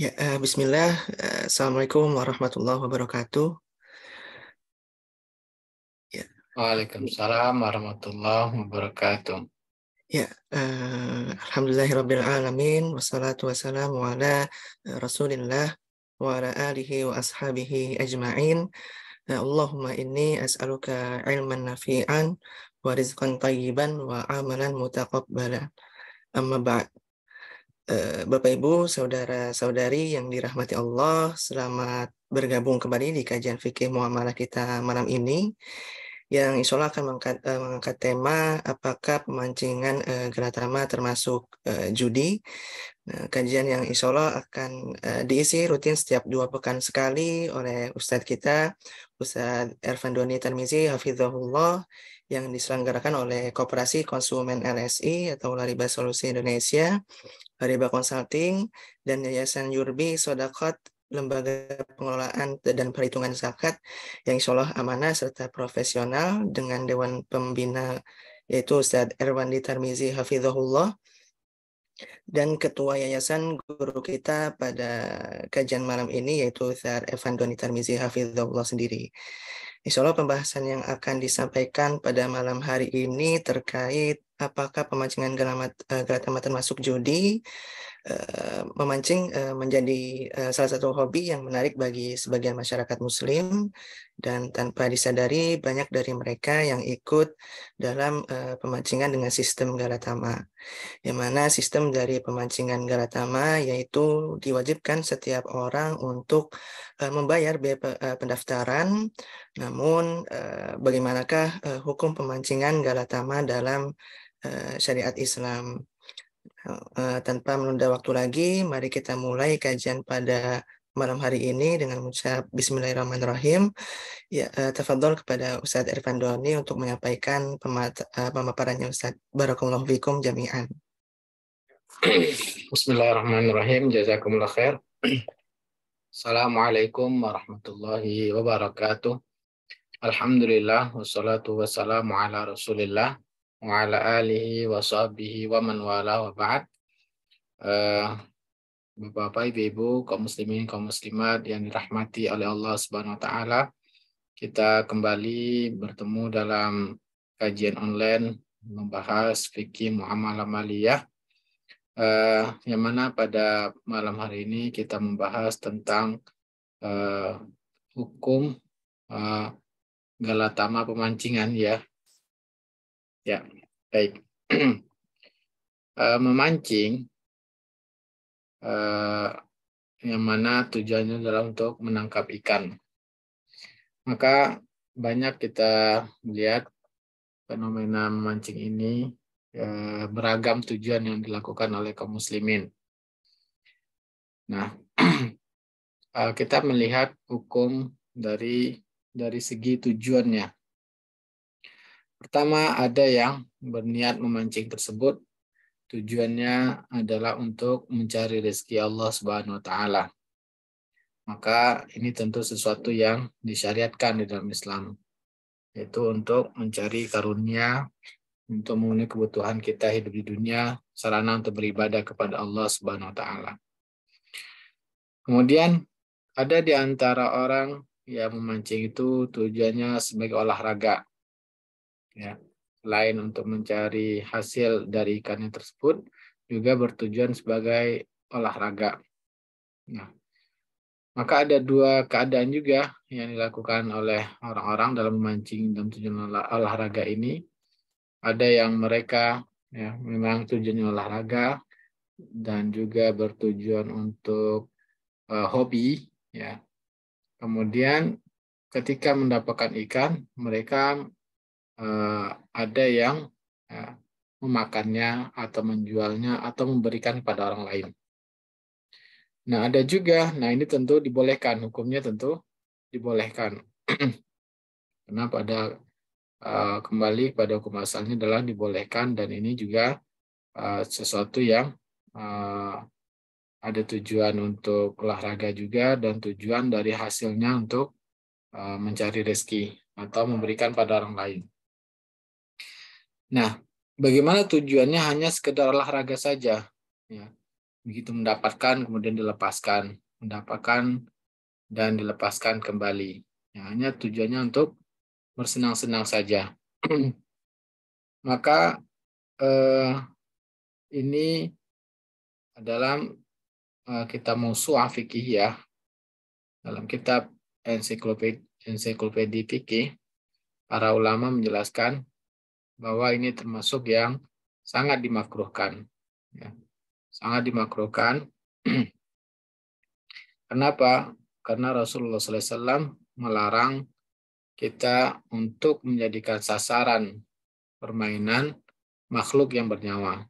Ya, uh, bismillah. Uh, Assalamualaikum warahmatullahi wabarakatuh. Ya. Waalaikumsalam warahmatullahi wabarakatuh. Ya, uh, eh, Alhamdulillahirrabbilalamin. wassalatu wassalamu ala Rasulillah wa ala alihi wa ashabihi ajma'in. Allahumma inni as'aluka ilman nafi'an wa rizqan tayyiban wa amalan mutaqabbalan. Amma ba'd. Eh, Bapak Ibu, saudara-saudari yang dirahmati Allah, selamat bergabung kembali di kajian fikih muamalah kita malam ini yang insya Allah akan mengangkat, eh, mengangkat tema apakah pemancingan uh, geratama termasuk uh, judi. Nah, kajian yang insya Allah akan uh, diisi rutin setiap dua pekan sekali oleh Ustadz kita, Ustadz Ervan Doni Tarmizi, Hafizahullah, yang diselenggarakan oleh Koperasi Konsumen LSI atau Lariba Solusi Indonesia Riba Consulting, dan Yayasan Yurbi Sodakot lembaga pengelolaan dan perhitungan zakat yang insya Allah amanah serta profesional dengan Dewan Pembina yaitu Ustadz Erwandi Tarmizi Hafizahullah, dan Ketua Yayasan Guru kita pada kajian malam ini yaitu Ustadz Evan Doni Tarmizi Hafizullah sendiri. Insya Allah pembahasan yang akan disampaikan pada malam hari ini terkait apakah pemancingan eh, galatama-galatama termasuk judi eh, memancing eh, menjadi salah satu hobi yang menarik bagi sebagian masyarakat muslim dan tanpa disadari banyak dari mereka yang ikut dalam pemancingan dengan sistem galatama yang mana sistem dari pemancingan galatama yaitu diwajibkan setiap orang untuk membayar biaya pendaftaran namun bagaimanakah hukum pemancingan galatama dalam Eh, syariat Islam. Eh, tanpa menunda waktu lagi, mari kita mulai kajian pada malam hari ini dengan mengucap Bismillahirrahmanirrahim. Ya, eh, tafadhol kepada Ustadz Irfan Doni untuk menyampaikan pemaparannya Ustadz. Barakallahu fikum jami'an. Bismillahirrahmanirrahim. Jazakumullah khair. Assalamualaikum warahmatullahi wabarakatuh. Alhamdulillah wassalatu wassalamu ala Rasulillah wa ala alihi wa sahbihi wa man wala wa ba'd. Uh, Bapak-bapak, Ibu-ibu, kaum muslimin, kaum muslimat yang dirahmati oleh Allah Subhanahu wa taala. Kita kembali bertemu dalam kajian online membahas fikih muamalah maliyah. Uh, yang mana pada malam hari ini kita membahas tentang uh, hukum uh, galatama pemancingan ya Ya, baik. Eh, memancing eh, yang mana tujuannya adalah untuk menangkap ikan. Maka banyak kita melihat fenomena memancing ini eh, beragam tujuan yang dilakukan oleh kaum muslimin. Nah, kita melihat hukum dari dari segi tujuannya. Pertama, ada yang berniat memancing tersebut. Tujuannya adalah untuk mencari rezeki Allah Subhanahu wa taala. Maka ini tentu sesuatu yang disyariatkan di dalam Islam, yaitu untuk mencari karunia untuk memenuhi kebutuhan kita hidup di dunia, sarana untuk beribadah kepada Allah Subhanahu wa taala. Kemudian ada di antara orang yang memancing itu tujuannya sebagai olahraga ya lain untuk mencari hasil dari ikannya tersebut juga bertujuan sebagai olahraga. Nah, maka ada dua keadaan juga yang dilakukan oleh orang-orang dalam memancing dan tujuan olahraga ini. Ada yang mereka ya memang tujuannya olahraga dan juga bertujuan untuk uh, hobi ya. Kemudian ketika mendapatkan ikan, mereka Eh, ada yang eh, memakannya atau menjualnya atau memberikan kepada orang lain. Nah, ada juga, nah ini tentu dibolehkan, hukumnya tentu dibolehkan. Karena pada uh, kembali pada hukum asalnya adalah dibolehkan dan ini juga uh, sesuatu yang uh, ada tujuan untuk olahraga juga dan tujuan dari hasilnya untuk mencari rezeki atau memberikan pada orang lain. Nah, bagaimana tujuannya hanya sekedar olahraga saja? Ya, begitu mendapatkan kemudian dilepaskan, mendapatkan dan dilepaskan kembali. Ya, hanya tujuannya untuk bersenang-senang saja. Maka eh, ini dalam eh, kita Musuh Fikih ya, dalam kitab ensiklopedia fikih, para ulama menjelaskan bahwa ini termasuk yang sangat dimakruhkan. Ya. Sangat dimakruhkan. Kenapa? Karena Rasulullah SAW melarang kita untuk menjadikan sasaran permainan makhluk yang bernyawa.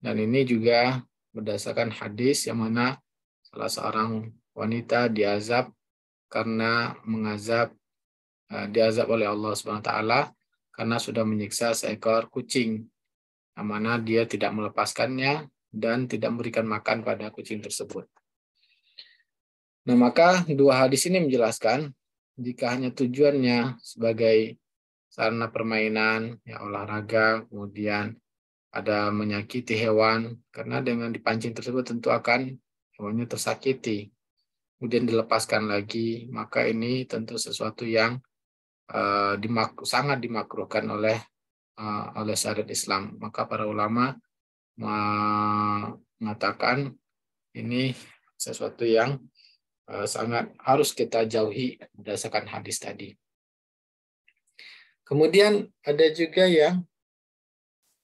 Dan ini juga berdasarkan hadis yang mana salah seorang wanita diazab karena mengazab eh, diazab oleh Allah Subhanahu wa taala karena sudah menyiksa seekor kucing. amana dia tidak melepaskannya dan tidak memberikan makan pada kucing tersebut. Nah, maka dua hadis ini menjelaskan jika hanya tujuannya sebagai sarana permainan, ya olahraga, kemudian ada menyakiti hewan, karena dengan dipancing tersebut tentu akan hewannya tersakiti. Kemudian dilepaskan lagi, maka ini tentu sesuatu yang Eh, sangat dimakruhkan oleh uh, oleh syariat Islam. Maka para ulama mengatakan ini sesuatu yang uh, sangat harus kita jauhi berdasarkan hadis tadi. Kemudian ada juga yang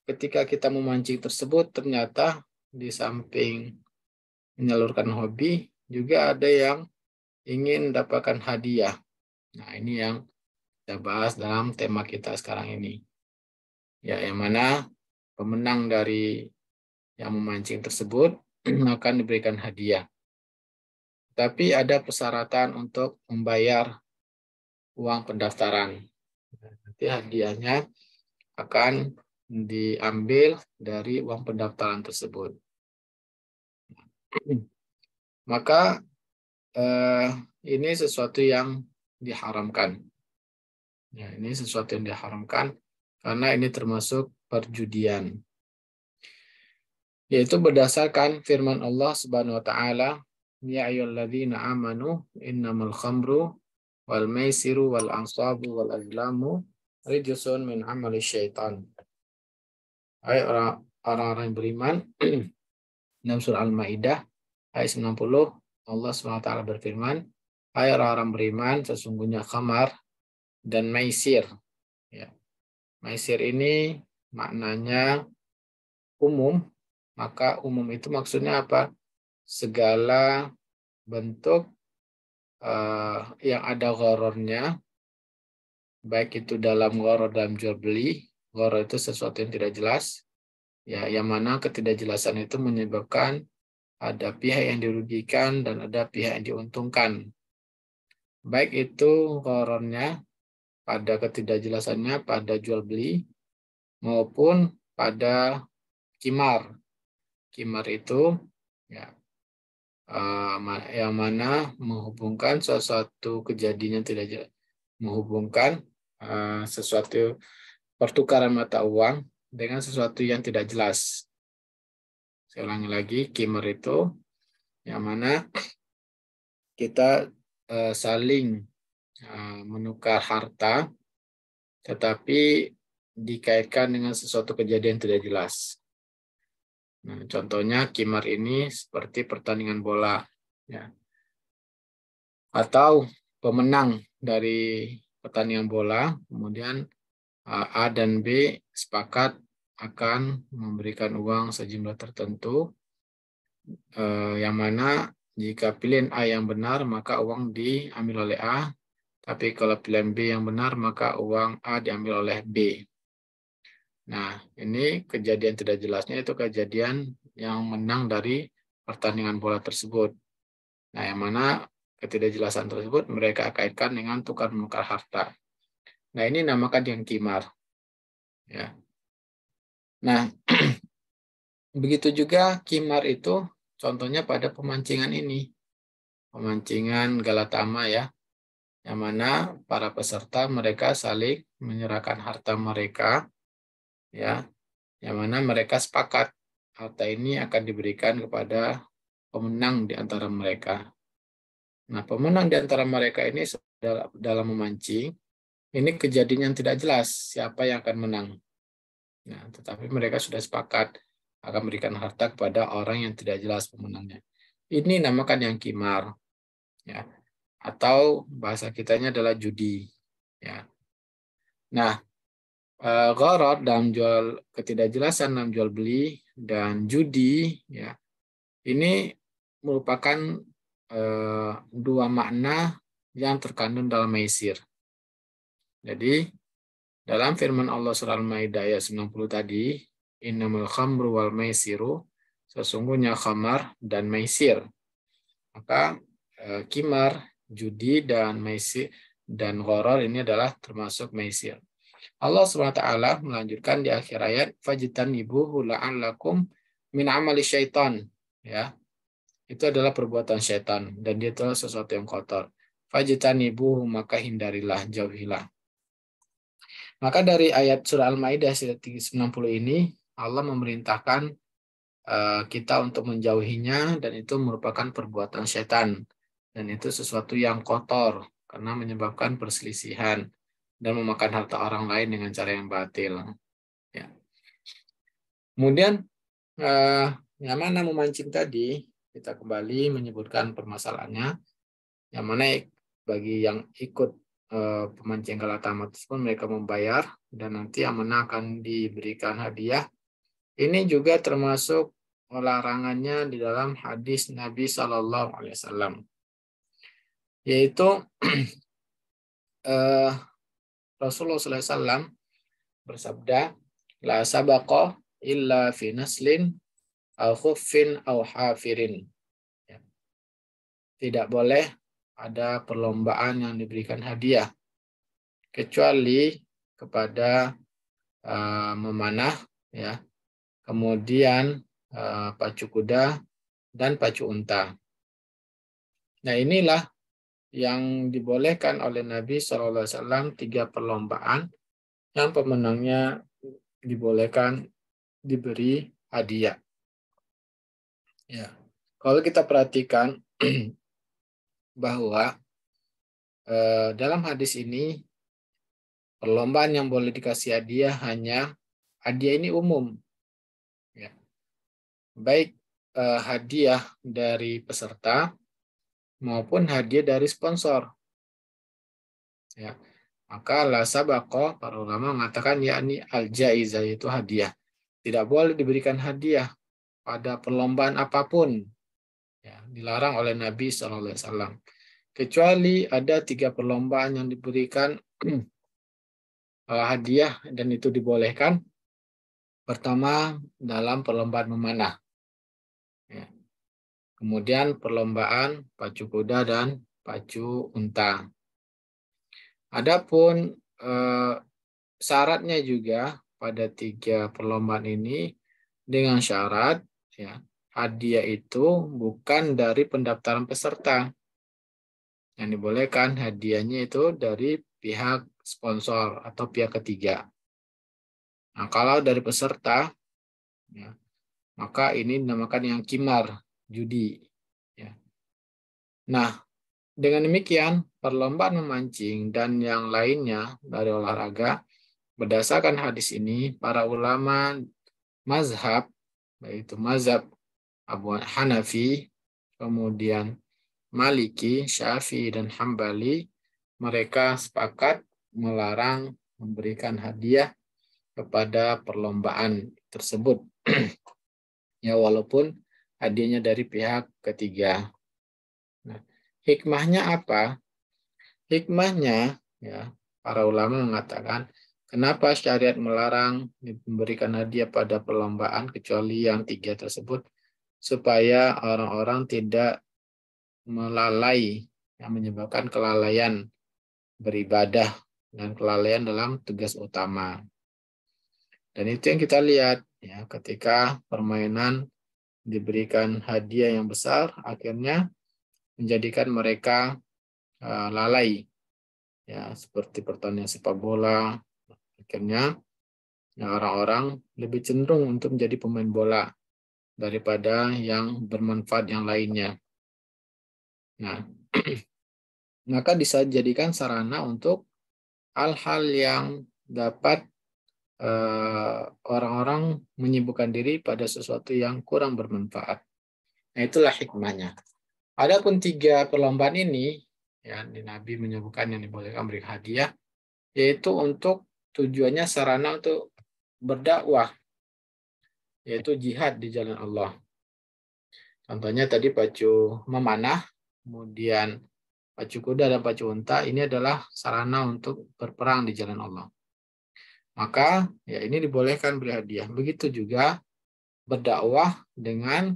ketika kita memancing tersebut ternyata di samping menyalurkan hobi juga ada yang ingin mendapatkan hadiah. Nah, ini yang kita bahas dalam tema kita sekarang ini. Ya, yang mana pemenang dari yang memancing tersebut akan diberikan hadiah. Tapi ada persyaratan untuk membayar uang pendaftaran. Nanti hadiahnya akan diambil dari uang pendaftaran tersebut. Maka eh, ini sesuatu yang diharamkan. Ya, ini sesuatu yang diharamkan karena ini termasuk perjudian. Yaitu berdasarkan firman Allah Subhanahu wa taala, "Ya ayyuhalladzina amanu innamal khamru wal maisiru wal ansabu wal azlamu rijsun min amali syaitan." Hai orang-orang yang beriman, dalam surah Al-Maidah ayat 90 Allah SWT berfirman, "Hai orang-orang beriman, sesungguhnya khamar dan maisir. Ya. Maisir ini maknanya umum, maka umum itu maksudnya apa? Segala bentuk uh, yang ada gorornya, baik itu dalam goror dalam jual beli, goror itu sesuatu yang tidak jelas, ya yang mana ketidakjelasan itu menyebabkan ada pihak yang dirugikan dan ada pihak yang diuntungkan. Baik itu gorornya pada ketidakjelasannya pada jual beli maupun pada kimar. Kimar itu ya eh, yang mana menghubungkan sesuatu kejadian yang tidak jelas, menghubungkan eh, sesuatu pertukaran mata uang dengan sesuatu yang tidak jelas. Saya ulangi lagi, kimar itu yang mana kita eh, saling Eh, menukar harta, tetapi dikaitkan dengan sesuatu kejadian tidak jelas. Nah, contohnya kimar ini seperti pertandingan bola, ya. atau pemenang dari pertandingan bola, kemudian eh, A dan B sepakat akan memberikan uang sejumlah tertentu, eh, yang mana jika pilihan A yang benar maka uang diambil oleh A, tapi kalau pilihan B yang benar, maka uang A diambil oleh B. Nah, ini kejadian tidak jelasnya itu kejadian yang menang dari pertandingan bola tersebut. Nah, yang mana ketidakjelasan tersebut mereka kaitkan dengan tukar menukar harta. Nah, ini namakan yang kimar. Ya. Nah, begitu juga kimar itu contohnya pada pemancingan ini. Pemancingan Galatama ya, yang mana para peserta mereka saling menyerahkan harta mereka ya yang mana mereka sepakat harta ini akan diberikan kepada pemenang di antara mereka. Nah, pemenang di antara mereka ini dalam memancing ini kejadian yang tidak jelas siapa yang akan menang. Nah, tetapi mereka sudah sepakat akan memberikan harta kepada orang yang tidak jelas pemenangnya. Ini namakan yang kimar. Ya, atau bahasa kitanya adalah judi ya nah eh, gharar dalam jual ketidakjelasan dalam jual beli dan judi ya ini merupakan eh, dua makna yang terkandung dalam maisir jadi dalam firman Allah surah Al-Maidah ayat 90 tadi innamal khamru wal maisiru sesungguhnya khamar dan maisir maka eh, kimar judi dan maisir dan koror ini adalah termasuk maisir. Allah SWT melanjutkan di akhir ayat fajitan ibu lakum min amali syaitan ya. Itu adalah perbuatan syaitan dan dia itu sesuatu yang kotor. Fajitan ibu maka hindarilah, jauhilah. Maka dari ayat surah Al-Maidah 90 ini Allah memerintahkan eh, kita untuk menjauhinya dan itu merupakan perbuatan setan dan itu sesuatu yang kotor karena menyebabkan perselisihan dan memakan harta orang lain dengan cara yang batil. Ya. Kemudian eh, yang mana memancing tadi kita kembali menyebutkan permasalahannya. Yang mana bagi yang ikut eh, pemancing galatama tersebut mereka membayar dan nanti yang mana akan diberikan hadiah. Ini juga termasuk larangannya di dalam hadis Nabi Shallallahu Alaihi Wasallam yaitu eh, Rasulullah SAW bersabda, La sabaqo illa fi naslin au khuffin au hafirin. Ya. Tidak boleh ada perlombaan yang diberikan hadiah. Kecuali kepada uh, memanah, ya, kemudian uh, pacu kuda, dan pacu unta. Nah inilah yang dibolehkan oleh Nabi SAW tiga perlombaan yang pemenangnya dibolehkan diberi hadiah. Ya, kalau kita perhatikan bahwa eh, dalam hadis ini perlombaan yang boleh dikasih hadiah hanya hadiah ini umum, ya. baik eh, hadiah dari peserta maupun hadiah dari sponsor. Ya. Maka la sabaqo, para ulama mengatakan yakni al-jaizah itu hadiah. Tidak boleh diberikan hadiah pada perlombaan apapun. Ya, dilarang oleh Nabi saw. Kecuali ada tiga perlombaan yang diberikan uh, hadiah dan itu dibolehkan. Pertama, dalam perlombaan memanah. Kemudian perlombaan pacu kuda dan pacu unta. Adapun eh, syaratnya juga pada tiga perlombaan ini dengan syarat ya hadiah itu bukan dari pendaftaran peserta. Yang dibolehkan hadiahnya itu dari pihak sponsor atau pihak ketiga. Nah, kalau dari peserta, ya, maka ini dinamakan yang kimar judi. Ya. Nah, dengan demikian, perlombaan memancing dan yang lainnya dari olahraga, berdasarkan hadis ini, para ulama mazhab, yaitu mazhab Abu Hanafi, kemudian Maliki, Syafi'i, dan Hambali, mereka sepakat melarang memberikan hadiah kepada perlombaan tersebut. ya walaupun hadiahnya dari pihak ketiga. Nah, hikmahnya apa? Hikmahnya, ya, para ulama mengatakan, kenapa syariat melarang memberikan hadiah pada perlombaan kecuali yang tiga tersebut, supaya orang-orang tidak melalai, yang menyebabkan kelalaian beribadah dan kelalaian dalam tugas utama. Dan itu yang kita lihat ya ketika permainan diberikan hadiah yang besar, akhirnya menjadikan mereka uh, lalai. Ya, seperti pertanyaan sepak bola, akhirnya ya, orang-orang ya, lebih cenderung untuk menjadi pemain bola daripada yang bermanfaat yang lainnya. Nah, maka bisa dijadikan sarana untuk hal-hal yang dapat Eh, orang-orang menyibukkan diri pada sesuatu yang kurang bermanfaat. Nah, itulah hikmahnya. Adapun tiga perlombaan ini, ya, Nabi menyebutkan yang dibolehkan beri hadiah, yaitu untuk tujuannya sarana untuk berdakwah, yaitu jihad di jalan Allah. Contohnya tadi pacu memanah, kemudian pacu kuda dan pacu unta, ini adalah sarana untuk berperang di jalan Allah maka ya ini dibolehkan berhadiah. Begitu juga berdakwah dengan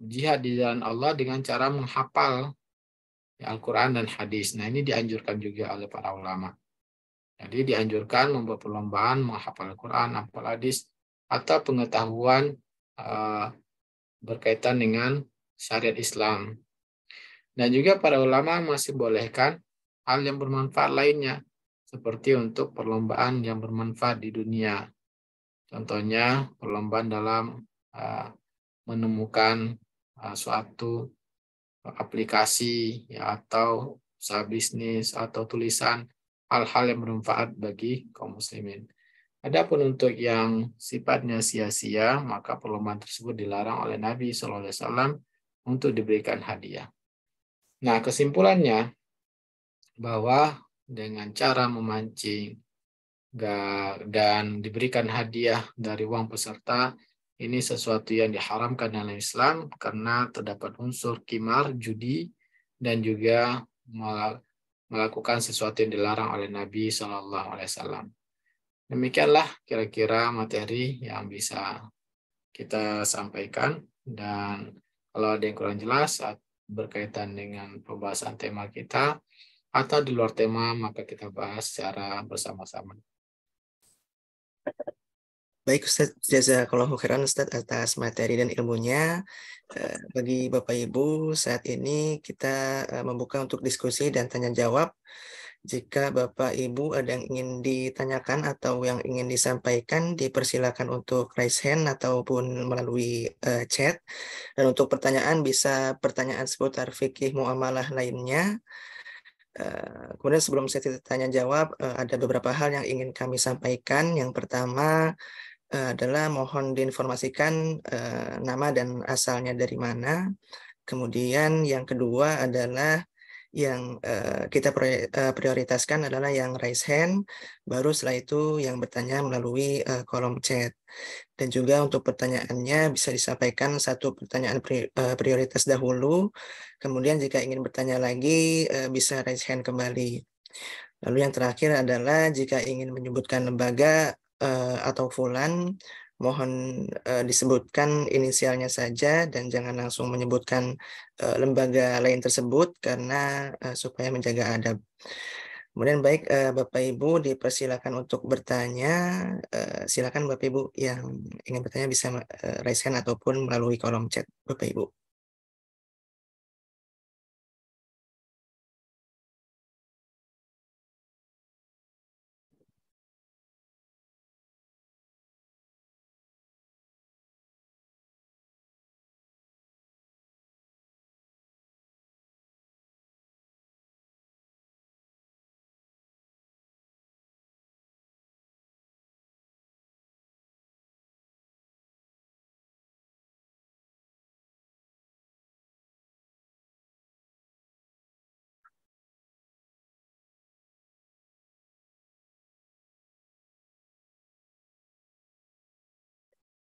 jihad di jalan Allah dengan cara menghafal ya, Al-Quran dan hadis. Nah ini dianjurkan juga oleh para ulama. Jadi dianjurkan membuat perlombaan menghafal Al-Quran, hafal hadis, atau pengetahuan uh, berkaitan dengan syariat Islam. Dan juga para ulama masih bolehkan hal yang bermanfaat lainnya seperti untuk perlombaan yang bermanfaat di dunia. Contohnya perlombaan dalam uh, menemukan uh, suatu aplikasi ya, atau usaha bisnis atau tulisan hal-hal yang bermanfaat bagi kaum muslimin. Adapun untuk yang sifatnya sia-sia, maka perlombaan tersebut dilarang oleh Nabi Shallallahu Alaihi Wasallam untuk diberikan hadiah. Nah, kesimpulannya bahwa dengan cara memancing dan diberikan hadiah dari uang peserta ini sesuatu yang diharamkan dalam Islam karena terdapat unsur kimar, judi, dan juga melakukan sesuatu yang dilarang oleh Nabi Shallallahu Alaihi Wasallam. Demikianlah kira-kira materi yang bisa kita sampaikan dan kalau ada yang kurang jelas berkaitan dengan pembahasan tema kita, atau di luar tema, maka kita bahas secara bersama-sama. Baik Ustaz, kalau hukiran Ustaz atas materi dan ilmunya. Eh, bagi Bapak Ibu, saat ini kita eh, membuka untuk diskusi dan tanya jawab. Jika Bapak Ibu ada yang ingin ditanyakan atau yang ingin disampaikan, dipersilakan untuk raise hand ataupun melalui eh, chat. Dan untuk pertanyaan bisa pertanyaan seputar fikih muamalah lainnya Eh, kemudian sebelum saya tanya jawab, eh, ada beberapa hal yang ingin kami sampaikan. Yang pertama eh, adalah mohon diinformasikan nama dan asalnya dari mana. Kemudian yang kedua adalah yang kita prioritaskan adalah yang raise hand, baru setelah itu yang bertanya melalui kolom chat. Dan juga untuk pertanyaannya bisa disampaikan satu pertanyaan prioritas dahulu, Kemudian jika ingin bertanya lagi eh, bisa raise hand kembali. Lalu yang terakhir adalah jika ingin menyebutkan lembaga eh, atau fulan mohon eh, disebutkan inisialnya saja dan jangan langsung menyebutkan lembaga lain tersebut karena supaya menjaga adab. Kemudian baik Bapak Ibu dipersilakan untuk bertanya. Silakan Bapak Ibu yang ingin bertanya bisa raise hand ataupun melalui kolom chat Bapak Ibu.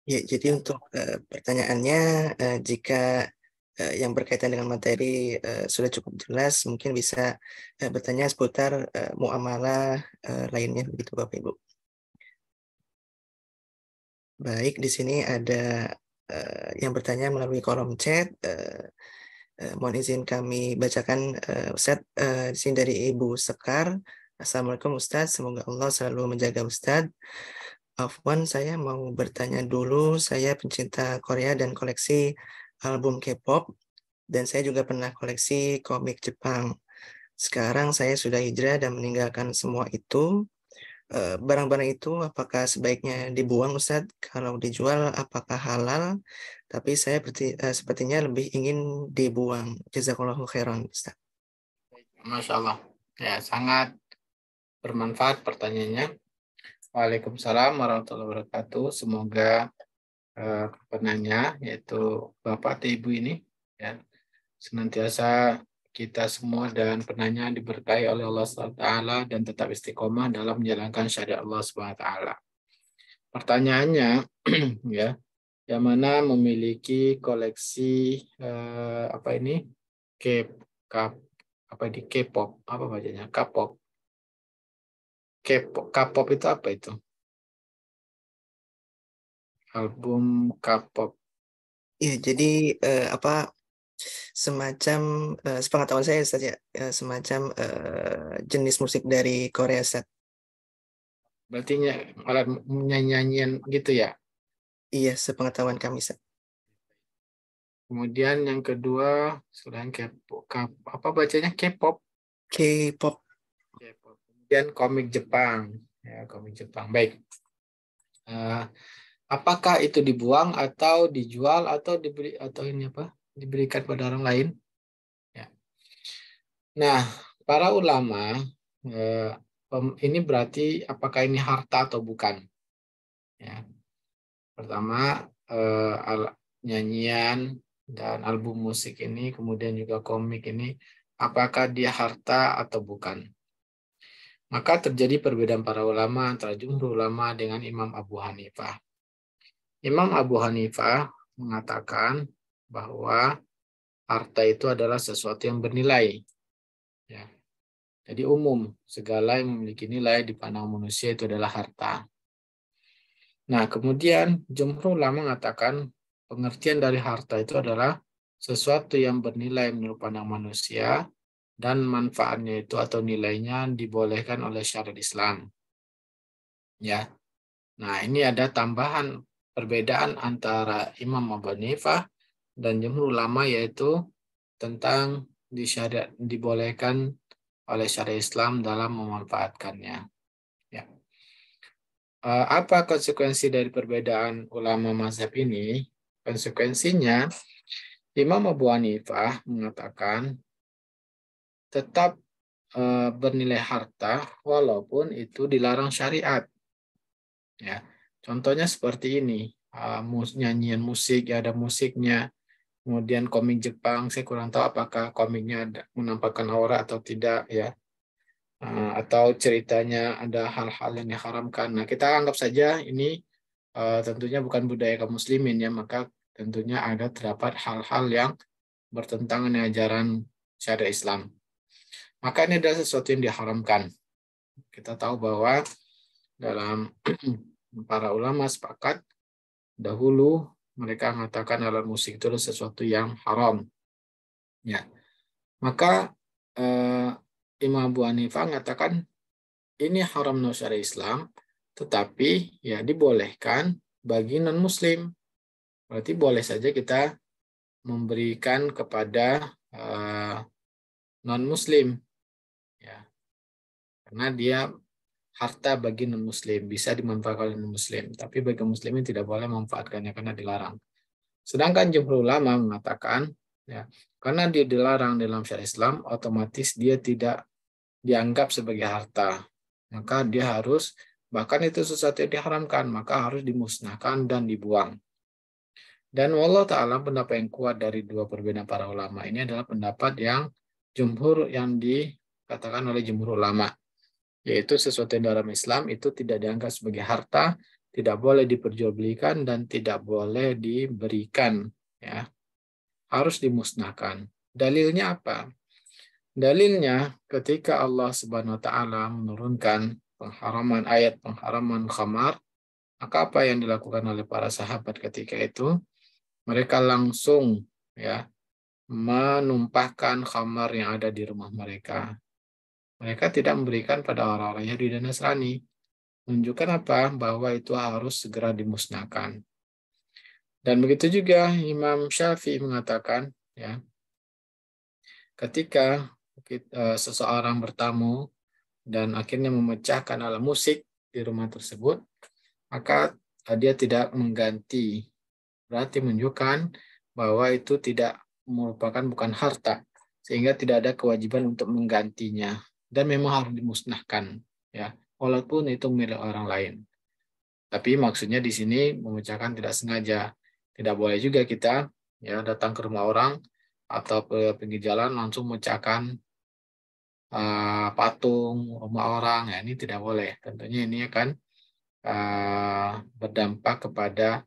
Ya, jadi untuk uh, pertanyaannya, uh, jika uh, yang berkaitan dengan materi uh, sudah cukup jelas, mungkin bisa uh, bertanya seputar uh, muamalah uh, lainnya, begitu Bapak Ibu. Baik, di sini ada uh, yang bertanya melalui kolom chat. Uh, uh, mohon izin kami bacakan uh, set uh, di sini dari Ibu Sekar. Assalamualaikum Ustadz, semoga Allah selalu menjaga Ustadz. Afwan, saya mau bertanya dulu. Saya pencinta Korea dan koleksi album K-pop, dan saya juga pernah koleksi komik Jepang. Sekarang saya sudah hijrah dan meninggalkan semua itu. Eh, barang-barang itu apakah sebaiknya dibuang, Ustadz? Kalau dijual, apakah halal? Tapi saya eh, sepertinya lebih ingin dibuang. Jazakallahu khairan, Ustadz. Masya Allah. Ya, sangat bermanfaat pertanyaannya Waalaikumsalam warahmatullahi wabarakatuh. Semoga uh, eh, penanya yaitu Bapak atau Ibu ini ya senantiasa kita semua dan penanya diberkahi oleh Allah SWT dan tetap istiqomah dalam menjalankan syariat Allah SWT. Pertanyaannya, ya, yang mana memiliki koleksi eh, apa ini? K, K apa di K-pop apa bacanya? K-pop K-pop K-pop itu apa itu? Album K-pop. Iya, jadi uh, apa semacam eh, sepengetahuan saya saja ya, uh, eh, semacam uh, jenis musik dari Korea set. Berarti alat nyanyian gitu ya? Iya, sepengetahuan kami set. Kemudian yang kedua, selain K-pop, apa bacanya K-pop? K-pop kemudian komik Jepang ya komik Jepang baik uh, apakah itu dibuang atau dijual atau diberi atau ini apa diberikan pada orang lain ya nah para ulama uh, ini berarti apakah ini harta atau bukan ya pertama uh, al nyanyian dan album musik ini kemudian juga komik ini apakah dia harta atau bukan maka terjadi perbedaan para ulama antara jumhur ulama dengan Imam Abu Hanifah. Imam Abu Hanifah mengatakan bahwa harta itu adalah sesuatu yang bernilai. Ya. Jadi umum, segala yang memiliki nilai di pandang manusia itu adalah harta. Nah, kemudian jumhur ulama mengatakan pengertian dari harta itu adalah sesuatu yang bernilai menurut pandang manusia dan manfaatnya itu atau nilainya dibolehkan oleh syariat Islam. Ya. Nah, ini ada tambahan perbedaan antara Imam Abu Hanifah dan jumhur ulama yaitu tentang di syariat dibolehkan oleh syariat Islam dalam memanfaatkannya. Ya. E, apa konsekuensi dari perbedaan ulama mazhab ini? Konsekuensinya Imam Abu Hanifah mengatakan tetap e, bernilai harta walaupun itu dilarang syariat. Ya. Contohnya seperti ini, e, mus nyanyian musik ya ada musiknya, kemudian komik Jepang saya kurang tahu apakah komiknya ada, menampakkan aura atau tidak ya. E, atau ceritanya ada hal-hal yang diharamkan. Nah, kita anggap saja ini e, tentunya bukan budaya kaum muslimin ya, maka tentunya ada terdapat hal-hal yang bertentangan dengan ajaran syariat Islam. Maka ini adalah sesuatu yang diharamkan. Kita tahu bahwa dalam para ulama sepakat dahulu mereka mengatakan alat musik itu adalah sesuatu yang haram. Ya. Maka eh, Imam Abu Hanifah mengatakan ini haram no Islam, tetapi ya dibolehkan bagi non muslim. Berarti boleh saja kita memberikan kepada uh, eh, non muslim karena dia harta bagi non-muslim bisa dimanfaatkan oleh non-muslim tapi bagi muslimin tidak boleh memanfaatkannya karena dilarang sedangkan jumhur ulama mengatakan ya karena dia dilarang dalam syariat Islam otomatis dia tidak dianggap sebagai harta maka dia harus bahkan itu sesuatu yang diharamkan maka harus dimusnahkan dan dibuang dan wallahualam taala pendapat yang kuat dari dua perbedaan para ulama ini adalah pendapat yang jumhur yang dikatakan oleh jumhur ulama yaitu sesuatu yang dalam Islam itu tidak dianggap sebagai harta, tidak boleh diperjualbelikan dan tidak boleh diberikan, ya. Harus dimusnahkan. Dalilnya apa? Dalilnya ketika Allah Subhanahu wa taala menurunkan pengharaman ayat pengharaman khamar, maka apa yang dilakukan oleh para sahabat ketika itu? Mereka langsung ya menumpahkan khamar yang ada di rumah mereka mereka tidak memberikan pada orang-orang Yahudi dan Nasrani. Menunjukkan apa? Bahwa itu harus segera dimusnahkan. Dan begitu juga Imam Syafi'i mengatakan, ya, ketika kita, eh, seseorang bertamu dan akhirnya memecahkan alat musik di rumah tersebut, maka dia tidak mengganti. Berarti menunjukkan bahwa itu tidak merupakan bukan harta, sehingga tidak ada kewajiban untuk menggantinya dan memang harus dimusnahkan ya walaupun itu milik orang lain tapi maksudnya di sini memecahkan tidak sengaja tidak boleh juga kita ya datang ke rumah orang atau ke pinggir jalan langsung memecahkan uh, eh, patung rumah orang ya ini tidak boleh tentunya ini akan uh, berdampak kepada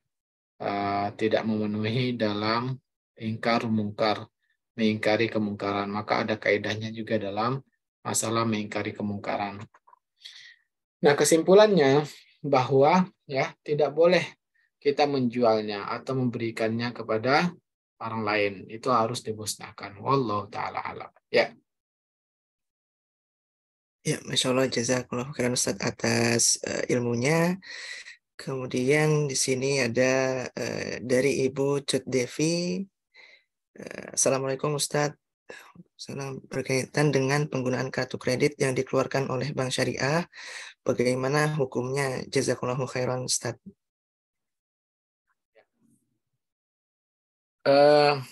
uh, tidak memenuhi dalam ingkar mungkar mengingkari kemungkaran maka ada kaidahnya juga dalam masalah mengingkari kemungkaran. Nah, kesimpulannya bahwa ya tidak boleh kita menjualnya atau memberikannya kepada orang lain. Itu harus dimusnahkan. Wallahu taala alam. Ya. Ya, Masya Allah, jazakallah khairan Ustaz atas uh, ilmunya. Kemudian di sini ada uh, dari Ibu Cut Devi. Uh, Assalamualaikum Ustadz, berkaitan dengan penggunaan kartu kredit yang dikeluarkan oleh bank syariah, bagaimana hukumnya? Jazakallahu khairan, Ustaz. Uh,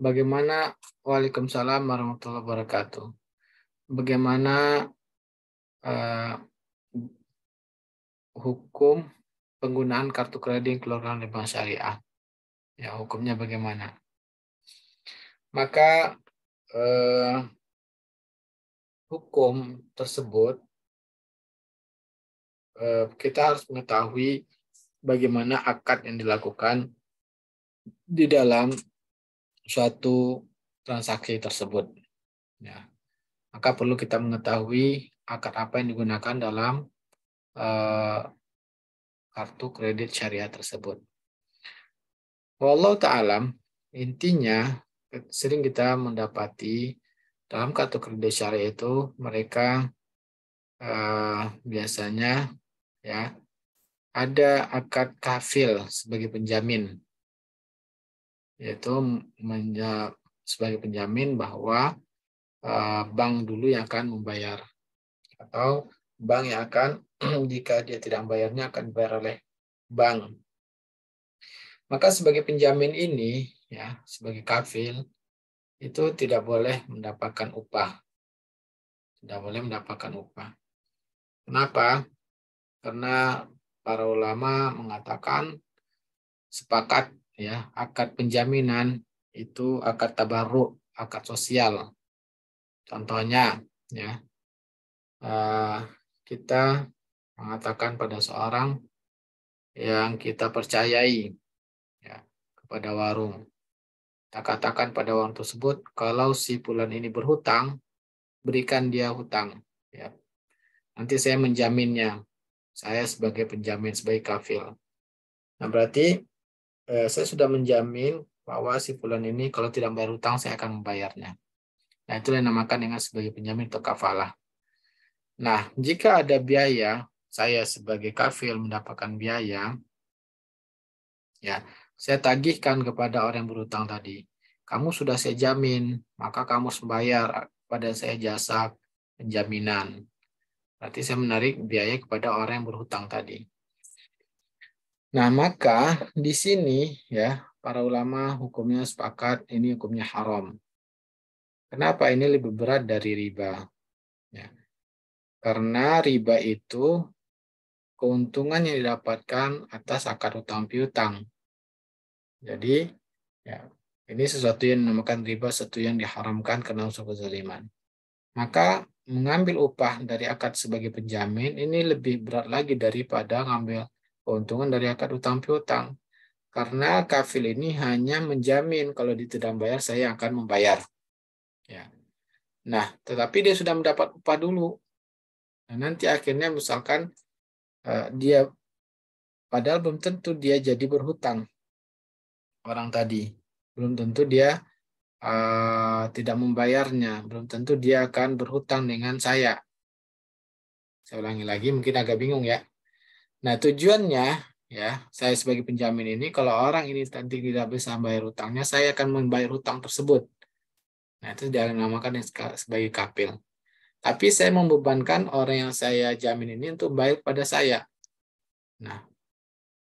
bagaimana Waalaikumsalam warahmatullahi wabarakatuh. Bagaimana uh, hukum penggunaan kartu kredit yang dikeluarkan oleh bank syariah? ya hukumnya bagaimana maka eh, hukum tersebut eh, kita harus mengetahui bagaimana akad yang dilakukan di dalam suatu transaksi tersebut ya maka perlu kita mengetahui akad apa yang digunakan dalam eh, kartu kredit syariah tersebut Wallahu ta'alam, intinya sering kita mendapati dalam kartu kredit syariah itu mereka eh, biasanya ya ada akad kafil sebagai penjamin yaitu menjawab sebagai penjamin bahwa eh, bank dulu yang akan membayar atau bank yang akan jika dia tidak membayarnya akan dibayar oleh bank maka sebagai penjamin ini, ya sebagai kafil, itu tidak boleh mendapatkan upah. Tidak boleh mendapatkan upah. Kenapa? Karena para ulama mengatakan sepakat ya akad penjaminan itu akad tabarruk akad sosial. Contohnya ya eh, kita mengatakan pada seorang yang kita percayai pada warung. Tak katakan pada warung tersebut, kalau si pulan ini berhutang, berikan dia hutang. Ya. Nanti saya menjaminnya. Saya sebagai penjamin, sebagai kafil. Nah, berarti eh, saya sudah menjamin bahwa si pulan ini kalau tidak bayar hutang, saya akan membayarnya. Nah, itu yang namakan dengan sebagai penjamin atau kafalah. Nah, jika ada biaya, saya sebagai kafil mendapatkan biaya, ya saya tagihkan kepada orang yang berhutang tadi. Kamu sudah saya jamin, maka kamu membayar pada saya jasa penjaminan. Berarti saya menarik biaya kepada orang yang berhutang tadi. Nah, maka di sini ya para ulama hukumnya sepakat ini hukumnya haram. Kenapa ini lebih berat dari riba? Ya. Karena riba itu keuntungan yang didapatkan atas akar utang piutang. Jadi ya ini sesuatu yang dinamakan riba, sesuatu yang diharamkan karena unsur kezaliman. Maka mengambil upah dari akad sebagai penjamin ini lebih berat lagi daripada mengambil keuntungan dari akad utang piutang. Karena kafil ini hanya menjamin kalau tidak bayar saya akan membayar. Ya. Nah, tetapi dia sudah mendapat upah dulu. Nah, nanti akhirnya misalkan uh, dia padahal belum tentu dia jadi berhutang orang tadi. Belum tentu dia uh, tidak membayarnya, belum tentu dia akan berhutang dengan saya. Saya ulangi lagi, mungkin agak bingung ya. Nah tujuannya ya saya sebagai penjamin ini kalau orang ini nanti tidak bisa membayar hutangnya saya akan membayar hutang tersebut nah itu dinamakan sebagai kapil tapi saya membebankan orang yang saya jamin ini untuk bayar pada saya nah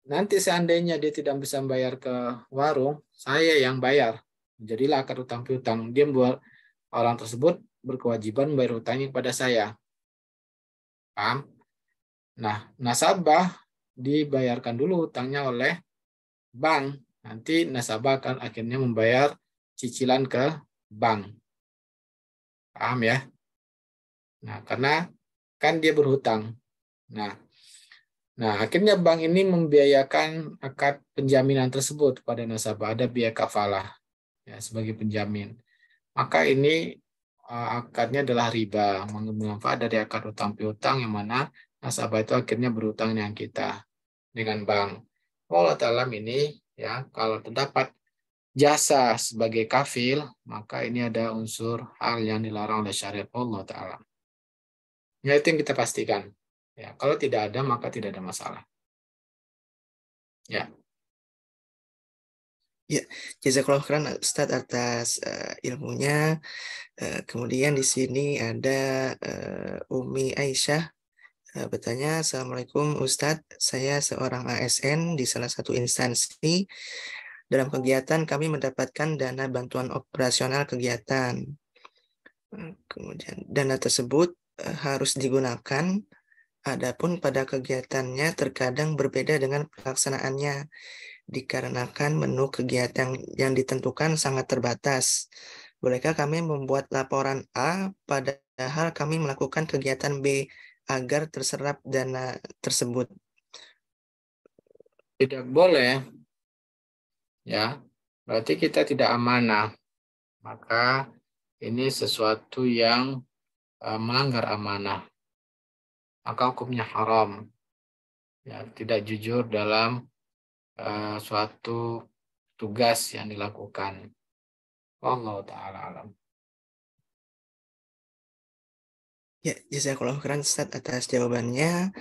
Nanti seandainya dia tidak bisa bayar ke warung, saya yang bayar. Jadilah akar utang piutang. Dia buat orang tersebut berkewajiban bayar hutangnya kepada saya. Paham? Nah, nasabah dibayarkan dulu hutangnya oleh bank. Nanti nasabah akan akhirnya membayar cicilan ke bank. Paham ya? Nah, karena kan dia berhutang. Nah, Nah, akhirnya bank ini membiayakan akad penjaminan tersebut pada nasabah. Ada biaya kafalah ya, sebagai penjamin. Maka ini eh, akadnya adalah riba, mengambil manfaat dari akad utang piutang yang mana nasabah itu akhirnya berutang dengan kita, dengan bank. Allah dalam ini, ya kalau terdapat jasa sebagai kafil, maka ini ada unsur hal yang dilarang oleh syariat Allah Ta'ala. Ya, itu yang kita pastikan. Ya, kalau tidak ada maka tidak ada masalah. Ya. Ya, jazakallah khairan Ustaz atas uh, ilmunya. Uh, kemudian di sini ada uh, Umi Aisyah uh, bertanya, "Assalamualaikum Ustadz, saya seorang ASN di salah satu instansi. Dalam kegiatan kami mendapatkan dana bantuan operasional kegiatan. Hmm, kemudian dana tersebut harus digunakan Adapun pada kegiatannya terkadang berbeda dengan pelaksanaannya, dikarenakan menu kegiatan yang ditentukan sangat terbatas. Bolehkah kami membuat laporan A padahal kami melakukan kegiatan B agar terserap dana tersebut? Tidak boleh. Ya, berarti kita tidak amanah. Maka ini sesuatu yang eh, melanggar amanah maka hukumnya haram. Ya, tidak jujur dalam uh, suatu tugas yang dilakukan. Allah taala alam. Ya, jazakallahu khairan Ustaz atas jawabannya.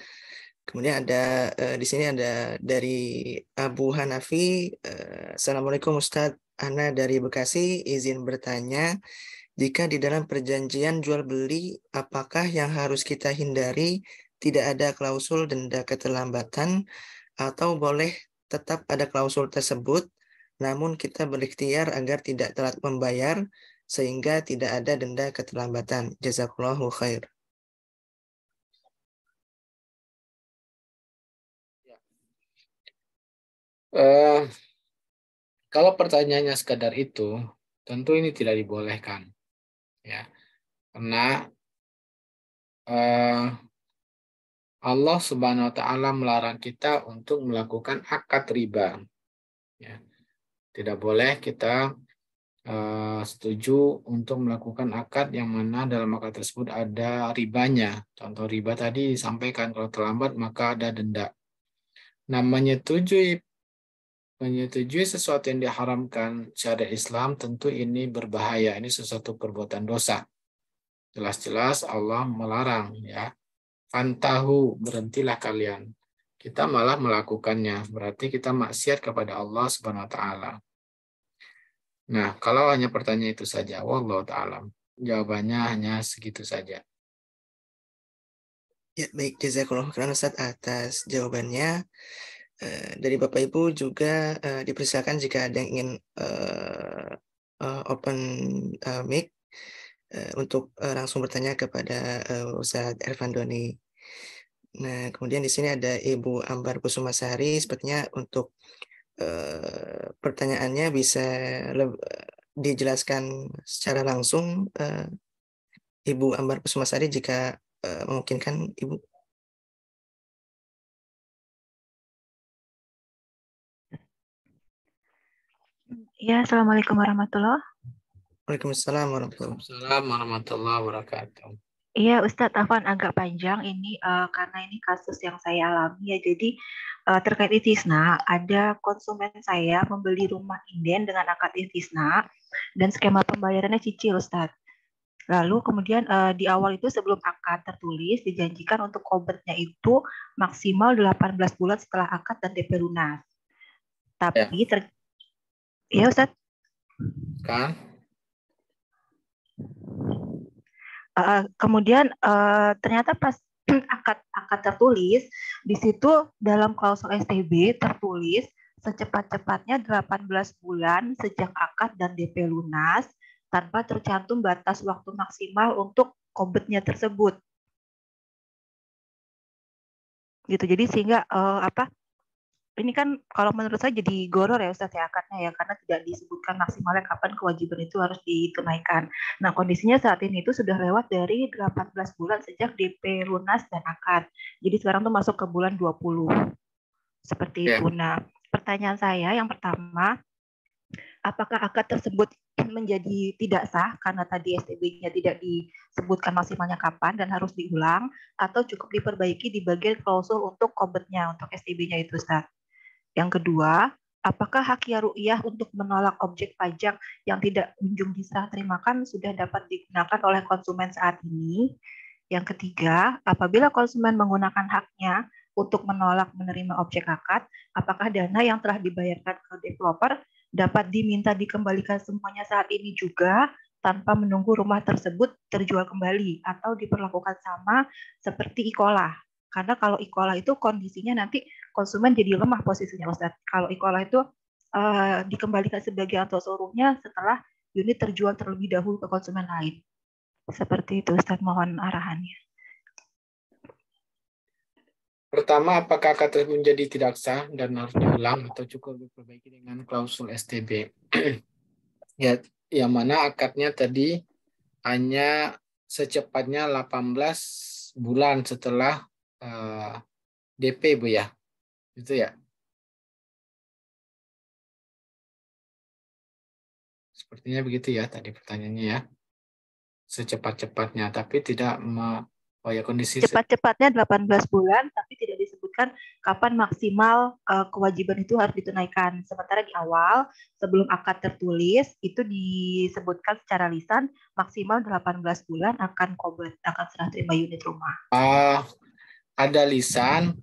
Kemudian ada uh, di sini ada dari Abu Hanafi. Uh, Assalamualaikum Ustaz. Ana dari Bekasi izin bertanya jika di dalam perjanjian jual beli, apakah yang harus kita hindari tidak ada klausul denda keterlambatan atau boleh tetap ada klausul tersebut, namun kita berikhtiar agar tidak telat membayar sehingga tidak ada denda keterlambatan. Jazakallahu khair. Uh, kalau pertanyaannya sekadar itu, tentu ini tidak dibolehkan ya karena eh, Allah Subhanahu wa taala melarang kita untuk melakukan akad riba. Ya. Tidak boleh kita eh, setuju untuk melakukan akad yang mana dalam akad tersebut ada ribanya. Contoh riba tadi disampaikan kalau terlambat maka ada denda. namanya tujuh menyetujui sesuatu yang diharamkan syariat Islam tentu ini berbahaya ini sesuatu perbuatan dosa jelas-jelas Allah melarang ya fantahu berhentilah kalian kita malah melakukannya berarti kita maksiat kepada Allah Subhanahu wa taala nah kalau hanya pertanyaan itu saja wallahu taala jawabannya hanya segitu saja ya baik jazakallah khairan atas jawabannya Eh, dari Bapak Ibu juga uh, dipersilakan jika ada yang ingin uh, uh, open uh, mic uh, untuk uh, langsung bertanya kepada uh, Ustaz Ervan Doni. Nah, kemudian di sini ada Ibu Ambar Kusumasari. Sepertinya untuk uh, pertanyaannya bisa dijelaskan secara langsung uh, Ibu Ambar Kusumasari jika uh, memungkinkan Ibu. Ya, Assalamualaikum warahmatullahi Waalaikumsalam warahmatullah wabarakatuh. Iya, Ustadz Afan agak panjang ini uh, karena ini kasus yang saya alami ya. Jadi uh, terkait intisna ada konsumen saya membeli rumah inden dengan akad intisna dan skema pembayarannya cicil, Ustadz. Lalu kemudian uh, di awal itu sebelum akad tertulis dijanjikan untuk obatnya itu maksimal 18 bulan setelah akad dan DP lunas. Tapi ya. ter Iya, Ustaz. Kan? Uh, kemudian uh, ternyata pas akad akad tertulis di situ dalam klausul STB tertulis secepat-cepatnya 18 bulan sejak akad dan DP lunas tanpa tercantum batas waktu maksimal untuk kobetnya tersebut. Gitu. Jadi sehingga uh, apa ini kan kalau menurut saya jadi goror ya Ustaz ya akadnya ya karena tidak disebutkan maksimalnya kapan kewajiban itu harus ditunaikan. Nah kondisinya saat ini itu sudah lewat dari 18 bulan sejak DP lunas dan akad. Jadi sekarang tuh masuk ke bulan 20. Seperti yeah. itu. Nah pertanyaan saya yang pertama, apakah akad tersebut menjadi tidak sah karena tadi STB-nya tidak disebutkan maksimalnya kapan dan harus diulang atau cukup diperbaiki di bagian klausul untuk kobetnya untuk STB-nya itu Ustaz? Yang kedua, apakah hak ru'yah untuk menolak objek pajak yang tidak kunjung diserah-terimakan sudah dapat digunakan oleh konsumen saat ini? Yang ketiga, apabila konsumen menggunakan haknya untuk menolak menerima objek akad, apakah dana yang telah dibayarkan ke developer dapat diminta dikembalikan semuanya saat ini juga tanpa menunggu rumah tersebut terjual kembali atau diperlakukan sama seperti ikolah. Karena kalau ikola itu kondisinya nanti konsumen jadi lemah posisinya, Ustaz. Kalau ikola itu uh, dikembalikan sebagai atau seluruhnya setelah unit terjual terlebih dahulu ke konsumen lain. Seperti itu, Ustaz. Mohon arahannya. Pertama, apakah akad tersebut menjadi tidak sah dan harus diulang atau cukup diperbaiki dengan klausul STB? ya, yang mana akadnya tadi hanya secepatnya 18 bulan setelah Eh, DP Bu ya. Itu ya. Sepertinya begitu ya tadi pertanyaannya ya. Secepat-cepatnya tapi tidak Oh ya kondisi cepat-cepatnya 18 bulan tapi tidak disebutkan kapan maksimal uh, kewajiban itu harus ditunaikan. Sementara di awal sebelum akad tertulis itu disebutkan secara lisan maksimal 18 bulan akan kobat akan serah terima unit rumah. Ah, ada lisan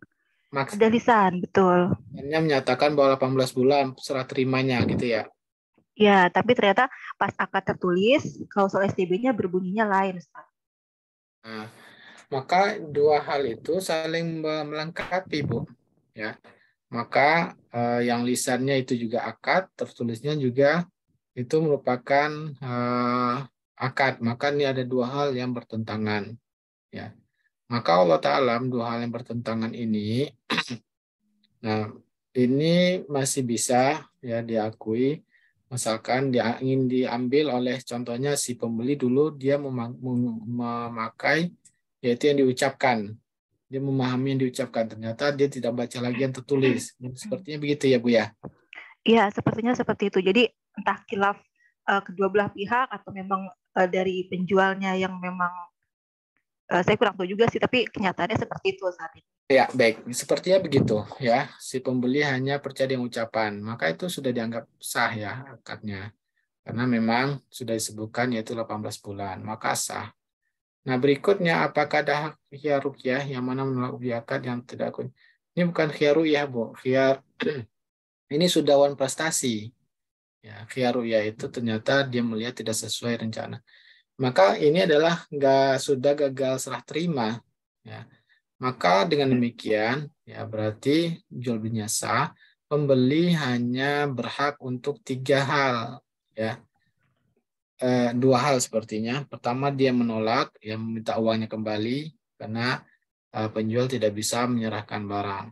maks ada lisan betul hanya menyatakan bahwa 18 bulan serah terimanya gitu ya ya tapi ternyata pas akad tertulis klausul STB-nya berbunyinya lain Ustaz. nah maka dua hal itu saling melengkapi Bu ya maka eh, yang lisannya itu juga akad tertulisnya juga itu merupakan eh, akad maka ini ada dua hal yang bertentangan ya maka Allah Ta'ala dua hal yang bertentangan ini, nah, ini masih bisa ya diakui misalkan dia ingin diambil oleh contohnya si pembeli dulu dia memakai yaitu yang diucapkan dia memahami yang diucapkan ternyata dia tidak baca lagi yang tertulis hmm. sepertinya begitu ya bu ya Iya sepertinya seperti itu jadi entah kilaf uh, eh, kedua belah pihak atau memang uh, dari penjualnya yang memang Eh, saya kurang tahu juga sih tapi kenyataannya seperti itu saat ini ya baik sepertinya begitu ya si pembeli hanya percaya dengan ucapan maka itu sudah dianggap sah ya akadnya karena memang sudah disebutkan yaitu 18 bulan maka sah nah berikutnya apakah ada hak khiyar ya yang mana menolak akad yang tidak akun ini bukan khiyar ya bu khiar ini sudah wan prestasi ya khiyar ya itu ternyata dia melihat tidak sesuai rencana maka ini adalah nggak sudah gagal serah terima. Ya. Maka dengan demikian, ya berarti jual belinya sah. pembeli hanya berhak untuk tiga hal, ya e, dua hal sepertinya. Pertama dia menolak, ya meminta uangnya kembali karena e, penjual tidak bisa menyerahkan barang.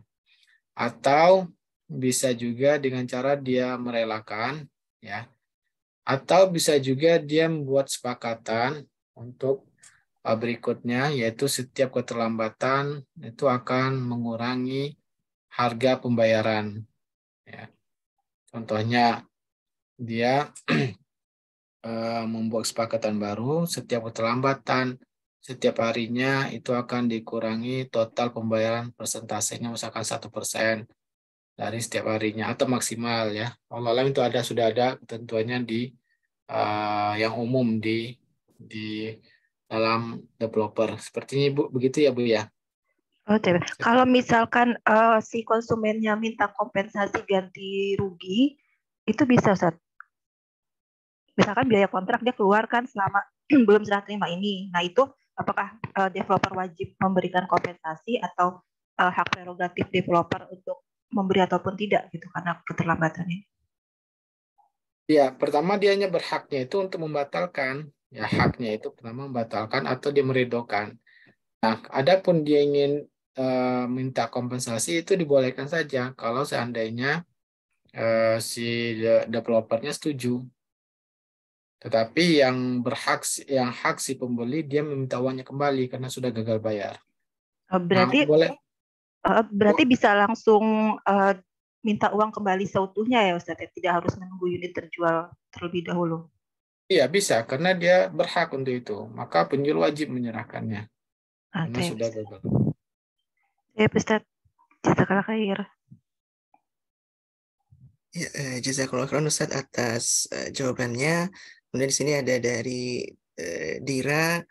Atau bisa juga dengan cara dia merelakan, ya atau bisa juga dia membuat sepakatan untuk uh, berikutnya, yaitu setiap keterlambatan itu akan mengurangi harga pembayaran. Ya. Contohnya, dia uh, membuat sepakatan baru, setiap keterlambatan setiap harinya itu akan dikurangi total pembayaran persentasenya misalkan satu persen dari setiap harinya atau maksimal ya. Allah itu ada sudah ada ketentuannya di uh, yang umum di di dalam developer. Sepertinya Bu begitu ya Bu ya. Oh, Oke. Okay. Kalau misalkan uh, si konsumennya minta kompensasi ganti rugi, itu bisa Ustaz. Misalkan biaya kontrak dia keluarkan selama belum serah terima ini. Nah, itu apakah uh, developer wajib memberikan kompensasi atau uh, hak prerogatif developer untuk memberi ataupun tidak gitu karena keterlambatan ini? Ya, pertama dia hanya berhaknya itu untuk membatalkan. Ya, haknya itu pertama membatalkan atau dia meredokan. Nah, adapun dia ingin e, minta kompensasi itu dibolehkan saja kalau seandainya e, si developernya setuju. Tetapi yang berhak yang hak si pembeli dia meminta uangnya kembali karena sudah gagal bayar. Eh, berarti nah, boleh berarti bisa langsung uh, minta uang kembali seutuhnya ya Ustaz, ya? tidak harus menunggu unit terjual terlebih dahulu. Iya bisa, karena dia berhak untuk itu. Maka penjual wajib menyerahkannya. Okay, ah, karena sudah gagal. Ya Ustaz, jazakallah khair. Ya, eh, jazakallah khair Ustaz atas eh, jawabannya. Kemudian di sini ada dari eh, Dira.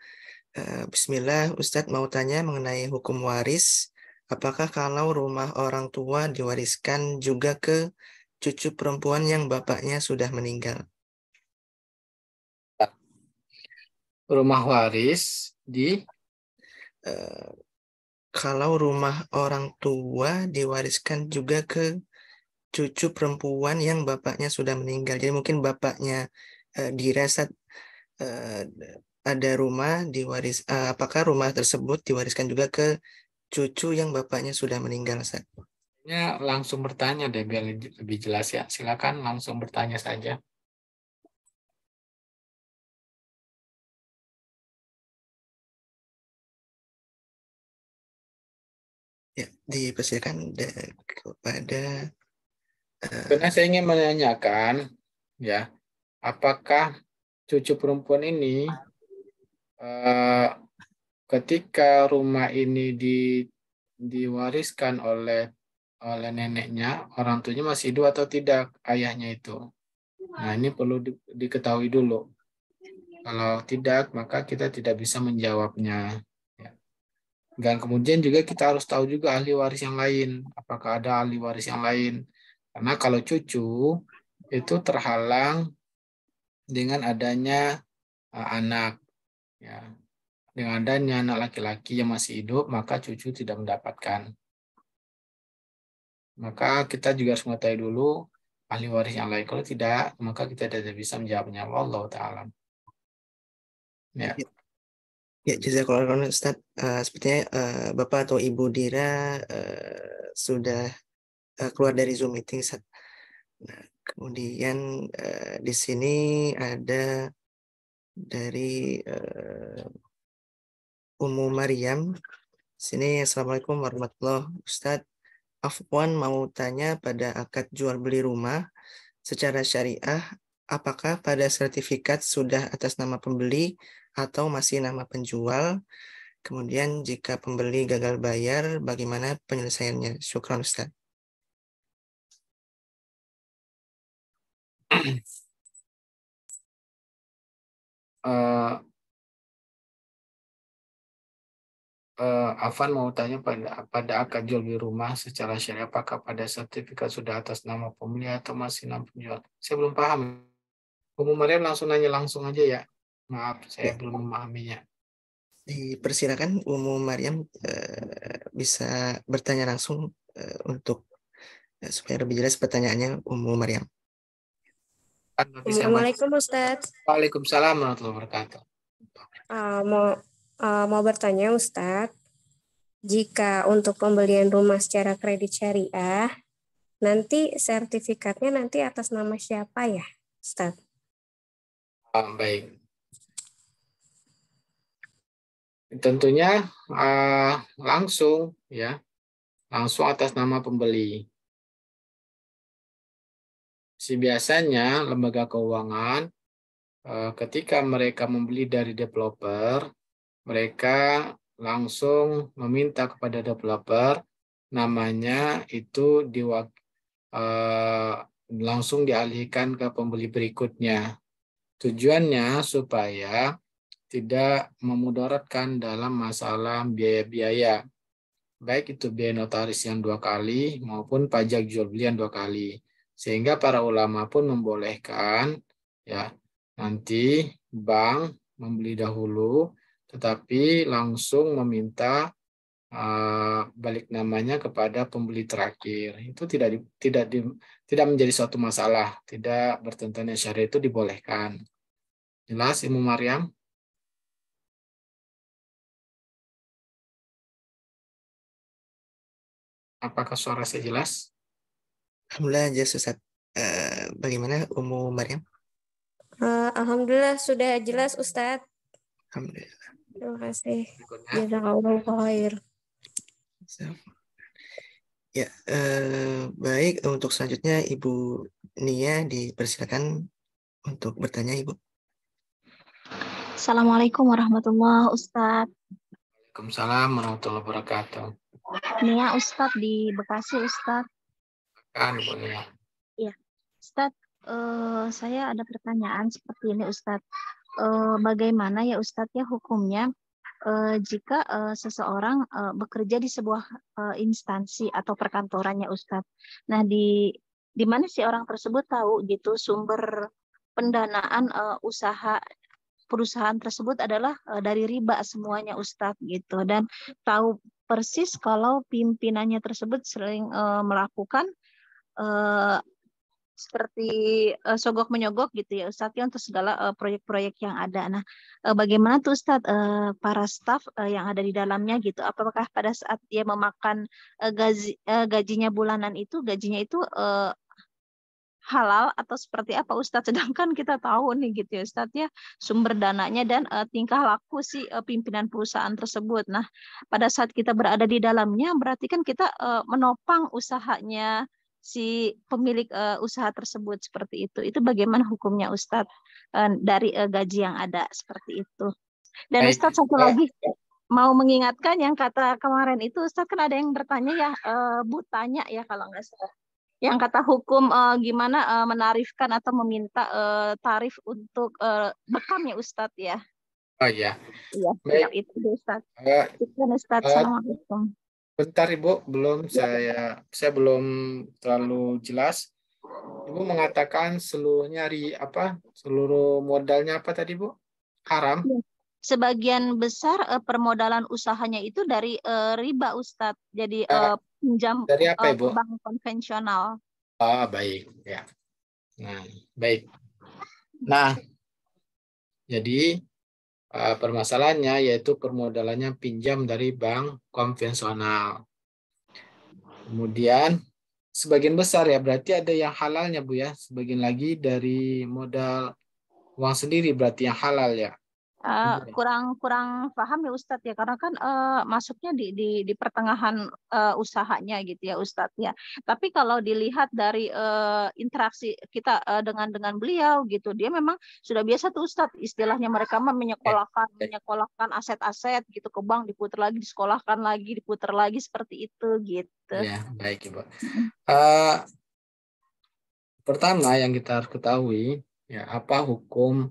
Eh, bismillah, Ustadz mau tanya mengenai hukum waris Apakah kalau rumah orang tua diwariskan juga ke cucu perempuan yang bapaknya sudah meninggal? Rumah waris di uh, kalau rumah orang tua diwariskan juga ke cucu perempuan yang bapaknya sudah meninggal. Jadi mungkin bapaknya uh, eh, dirasat uh, eh, ada rumah diwaris uh, apakah rumah tersebut diwariskan juga ke cucu yang bapaknya sudah meninggal saat Ya, langsung bertanya deh biar lebih jelas ya. Silakan langsung bertanya saja. Ya, dipersilakan kepada uh, karena saya ingin menanyakan ya, apakah cucu perempuan ini uh, ketika rumah ini di, diwariskan oleh oleh neneknya, orang tuanya masih hidup atau tidak ayahnya itu. Nah, ini perlu di, diketahui dulu. Kalau tidak, maka kita tidak bisa menjawabnya. Ya. Dan kemudian juga kita harus tahu juga ahli waris yang lain. Apakah ada ahli waris yang lain? Karena kalau cucu itu terhalang dengan adanya eh, anak. Ya, dengan adanya anak laki-laki yang masih hidup, maka cucu tidak mendapatkan. Maka kita juga harus mengetahui dulu ahli waris yang lain. Kalau tidak, maka kita tidak bisa menjawabnya. Allah Ta'ala. Ya. Ya, kalau Ustaz. Uh, sepertinya uh, Bapak atau Ibu Dira uh, sudah uh, keluar dari Zoom meeting. Nah, kemudian uh, di sini ada dari uh, Ummu Mariam, Sini Assalamualaikum warahmatullahi wabarakatuh. Ustadz, Afwan mau tanya pada akad jual beli rumah secara syariah, apakah pada sertifikat sudah atas nama pembeli atau masih nama penjual? Kemudian jika pembeli gagal bayar, bagaimana penyelesaiannya? Syukran Ustaz. Uh, eh, uh, Afan mau tanya pada pada akad jual beli rumah secara syariah apakah pada sertifikat sudah atas nama pembeli atau masih nama penjual? Saya belum paham. Umum Mariam langsung nanya langsung aja ya. Maaf, saya ya. belum memahaminya. Dipersilakan Umum Mariam uh, bisa bertanya langsung uh, untuk uh, supaya lebih jelas pertanyaannya Umum Mariam. Assalamualaikum Ustaz. Waalaikumsalam warahmatullahi wabarakatuh. Uh, mau uh, mau bertanya Ustadz, jika untuk pembelian rumah secara kredit syariah, nanti sertifikatnya nanti atas nama siapa ya Ustadz? Ah, baik. Tentunya uh, langsung ya, langsung atas nama pembeli. Si biasanya lembaga keuangan eh, ketika mereka membeli dari developer mereka langsung meminta kepada developer namanya itu di uh, eh, langsung dialihkan ke pembeli berikutnya. Tujuannya supaya tidak memudaratkan dalam masalah biaya-biaya. Baik itu biaya notaris yang dua kali maupun pajak jual beli yang dua kali. Sehingga para ulama pun membolehkan ya nanti bank membeli dahulu tetapi langsung meminta ah, balik namanya kepada pembeli terakhir. Itu tidak tidak tidak menjadi suatu masalah, tidak bertentangan syariah itu dibolehkan. Jelas Ibu Maryam? Apakah suara saya jelas? Alhamdulillah jelas Ustaz. Uh, bagaimana Umu Maryam? Uh, eh, Alhamdulillah sudah jelas Ustadz. Alhamdulillah. Terima kasih. Jazakallahu khair. Ya, eh, baik. Untuk selanjutnya Ibu Nia dipersilakan untuk bertanya Ibu. Assalamualaikum warahmatullahi wabarakatuh. Waalaikumsalam warahmatullahi wabarakatuh. Nia Ustadz di Bekasi Ustadz. Kan Bu Nia. Iya. Ustadz, eh, saya ada pertanyaan seperti ini Ustadz uh, bagaimana ya Ustadz ya hukumnya uh, jika uh, seseorang uh, bekerja di sebuah uh, instansi atau perkantorannya Ustadz. Nah di di mana si orang tersebut tahu gitu sumber pendanaan uh, usaha perusahaan tersebut adalah uh, dari riba semuanya Ustadz gitu dan tahu persis kalau pimpinannya tersebut sering uh, melakukan seperti uh, sogok menyogok gitu ya Ustadz ya untuk segala proyek eh, proyek-proyek yang ada. Nah, uh, bagaimana tuh Ustadz uh, para staff uh, yang ada di dalamnya gitu? Apakah pada saat dia memakan uh, gaji uh, gajinya bulanan itu gajinya itu uh, halal atau seperti apa Ustadz sedangkan kita tahu nih gitu ya Ustadz ya sumber dananya dan uh, tingkah laku si uh, pimpinan perusahaan tersebut nah pada saat kita berada di dalamnya berarti kan kita uh, menopang usahanya si pemilik uh, usaha tersebut seperti itu. Itu bagaimana hukumnya Ustadz uh, dari uh, gaji yang ada seperti itu. Dan Baik. Ustadz satu ya. lagi mau mengingatkan yang kata kemarin itu Ustadz kan ada yang bertanya ya uh, Bu tanya ya kalau nggak salah. Yang kata hukum uh, gimana uh, menarifkan atau meminta uh, tarif untuk uh, bekam ya Ustadz ya. Oh iya. Iya, Baik. itu Ustadz. Uh, Ustadz. Assalamualaikum. Bentar Ibu, belum saya saya belum terlalu jelas. Ibu mengatakan seluruhnya ri apa? Seluruh modalnya apa tadi, Bu? Haram. Ya. Sebagian besar eh, permodalan usahanya itu dari eh, riba, Ustadz. Jadi ya. eh, pinjam dari apa, eh, Ibu? bank konvensional. Ah, baik, ya. Nah, baik. Nah, jadi Eh, permasalahannya yaitu permodalannya pinjam dari bank konvensional. Kemudian sebagian besar ya berarti ada yang halalnya Bu ya, sebagian lagi dari modal uang sendiri berarti yang halal ya. Uh, kurang kurang paham ya Ustadz ya karena kan uh, masuknya di di, di pertengahan uh, usahanya gitu ya Ustadz ya. Tapi kalau dilihat dari uh, interaksi kita uh, dengan dengan beliau gitu, dia memang sudah biasa tuh Ustadz istilahnya mereka menyekolahkan menyekolahkan aset-aset gitu ke bank diputar lagi disekolahkan lagi diputar lagi seperti itu gitu. Ya baik ibu. Uh, pertama yang kita harus ketahui ya apa hukum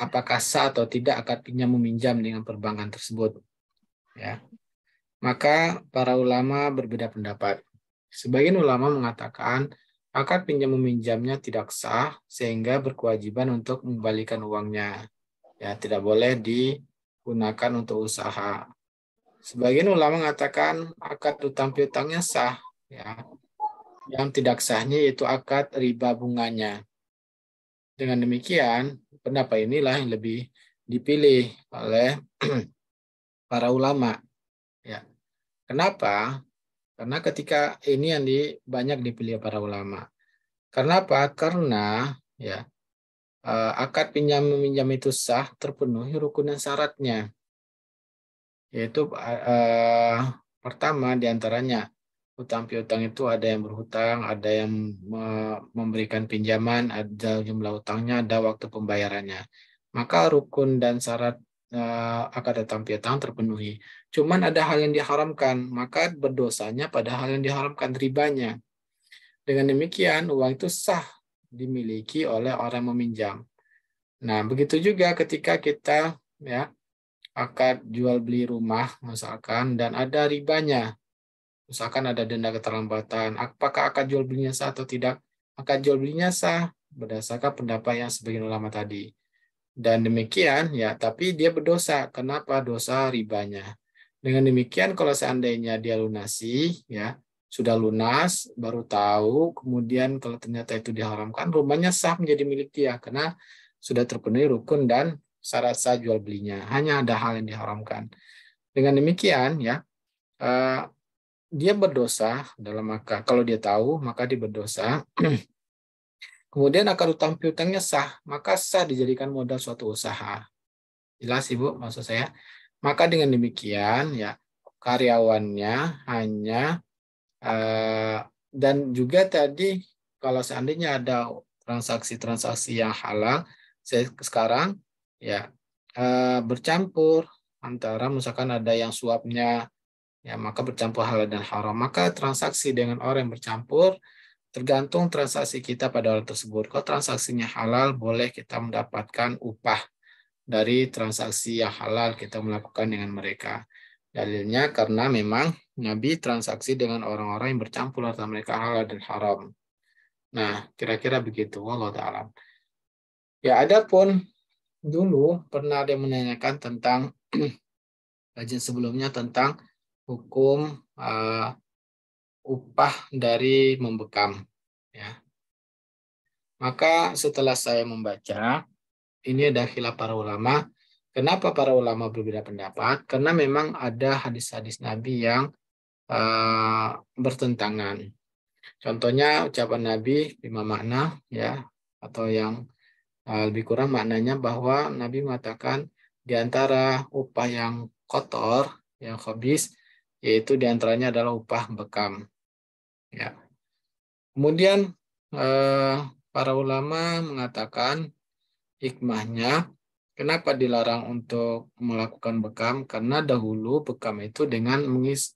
apakah sah atau tidak akad pinjam meminjam dengan perbankan tersebut. Ya. Maka para ulama berbeda pendapat. Sebagian ulama mengatakan akad pinjam meminjamnya tidak sah sehingga berkewajiban untuk mengembalikan uangnya. Ya, tidak boleh digunakan untuk usaha. Sebagian ulama mengatakan akad utang piutangnya sah, ya. Yang tidak sahnya yaitu akad riba bunganya. Dengan demikian, pendapat inilah yang lebih dipilih oleh para ulama. Ya. Kenapa? Karena ketika ini yang di, banyak dipilih para ulama. Karena apa? Karena ya eh, akad pinjam meminjam itu sah terpenuhi rukun dan syaratnya. Yaitu eh, pertama diantaranya utang piutang itu ada yang berhutang, ada yang memberikan pinjaman, ada jumlah utangnya, ada waktu pembayarannya. Maka rukun dan syarat uh, akad utang piutang terpenuhi. Cuman ada hal yang diharamkan, maka berdosanya pada hal yang diharamkan ribanya. Dengan demikian, uang itu sah dimiliki oleh orang meminjam. Nah, begitu juga ketika kita ya akad jual beli rumah misalkan dan ada ribanya Misalkan ada denda keterlambatan, apakah akad jual belinya sah atau tidak? Akad jual belinya sah berdasarkan pendapat yang sebagian ulama tadi. Dan demikian ya, tapi dia berdosa. Kenapa dosa ribanya? Dengan demikian kalau seandainya dia lunasi ya, sudah lunas, baru tahu, kemudian kalau ternyata itu diharamkan, rumahnya sah menjadi milik dia karena sudah terpenuhi rukun dan syarat sah jual belinya. Hanya ada hal yang diharamkan. Dengan demikian ya, eh, dia berdosa dalam maka kalau dia tahu maka dia berdosa kemudian akar utang piutangnya sah maka sah dijadikan modal suatu usaha jelas ibu maksud saya maka dengan demikian ya karyawannya hanya uh, dan juga tadi kalau seandainya ada transaksi-transaksi yang halal saya sekarang ya uh, bercampur antara misalkan ada yang suapnya ya maka bercampur halal dan haram maka transaksi dengan orang yang bercampur tergantung transaksi kita pada orang tersebut kalau transaksinya halal boleh kita mendapatkan upah dari transaksi yang halal kita melakukan dengan mereka dalilnya karena memang Nabi transaksi dengan orang-orang yang bercampur antara mereka halal dan haram nah kira-kira begitu Allah taala ya ada pun dulu pernah ada yang menanyakan tentang kajian sebelumnya tentang hukum uh, upah dari membekam. Ya. Maka setelah saya membaca, ini ada khilaf para ulama. Kenapa para ulama berbeda pendapat? Karena memang ada hadis-hadis Nabi yang uh, bertentangan. Contohnya ucapan Nabi lima makna, ya, atau yang uh, lebih kurang maknanya bahwa Nabi mengatakan di antara upah yang kotor, yang habis, yaitu diantaranya adalah upah bekam. Ya. Kemudian eh, para ulama mengatakan hikmahnya kenapa dilarang untuk melakukan bekam karena dahulu bekam itu dengan mengis,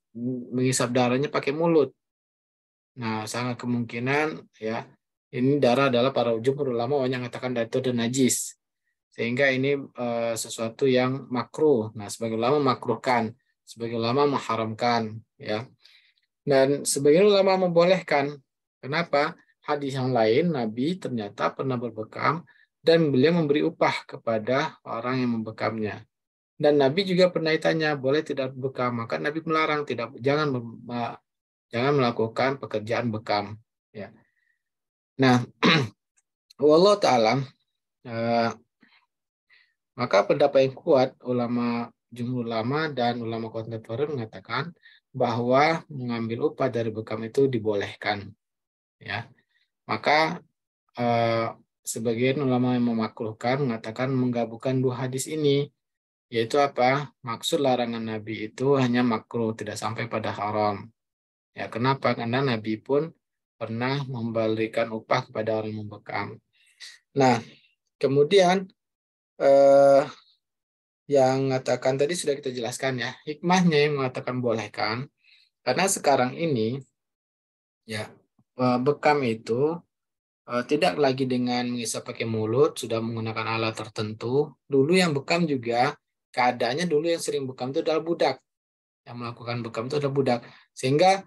mengisap darahnya pakai mulut. Nah, sangat kemungkinan ya ini darah adalah para ujung ulama yang mengatakan darah itu dan najis. Sehingga ini eh, sesuatu yang makruh. Nah, sebagai ulama makruhkan sebagian ulama mengharamkan ya dan sebagian ulama membolehkan kenapa hadis yang lain Nabi ternyata pernah berbekam dan beliau memberi upah kepada orang yang membekamnya dan Nabi juga pernah ditanya boleh tidak bekam maka Nabi melarang tidak jangan jangan melakukan pekerjaan bekam ya nah wallahualam eh, maka pendapat yang kuat ulama Jumlah ulama dan ulama kontemporer mengatakan bahwa mengambil upah dari bekam itu dibolehkan. Ya, maka eh, sebagian ulama yang memakruhkan mengatakan menggabungkan dua hadis ini, yaitu apa? Maksud larangan Nabi itu hanya makruh, tidak sampai pada haram. Ya, kenapa? Karena Nabi pun pernah membalikan upah kepada orang membekam. Nah, kemudian eh, yang mengatakan tadi sudah kita jelaskan ya hikmahnya yang mengatakan bolehkan karena sekarang ini ya e, bekam itu e, tidak lagi dengan mengisap pakai mulut sudah menggunakan alat tertentu dulu yang bekam juga keadaannya dulu yang sering bekam itu adalah budak yang melakukan bekam itu adalah budak sehingga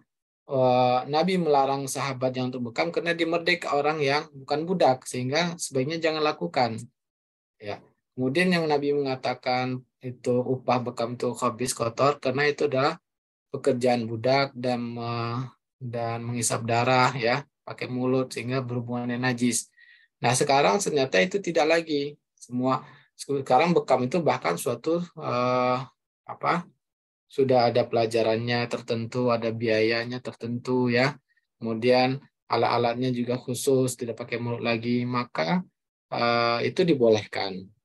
e, Nabi melarang sahabat yang untuk bekam karena dimerdek orang yang bukan budak sehingga sebaiknya jangan lakukan ya Kemudian yang Nabi mengatakan itu upah bekam itu habis kotor karena itu adalah pekerjaan budak dan dan mengisap darah ya pakai mulut sehingga berhubungan dengan najis. Nah sekarang ternyata itu tidak lagi semua sekarang bekam itu bahkan suatu eh, apa sudah ada pelajarannya tertentu ada biayanya tertentu ya kemudian alat-alatnya juga khusus tidak pakai mulut lagi maka eh, itu dibolehkan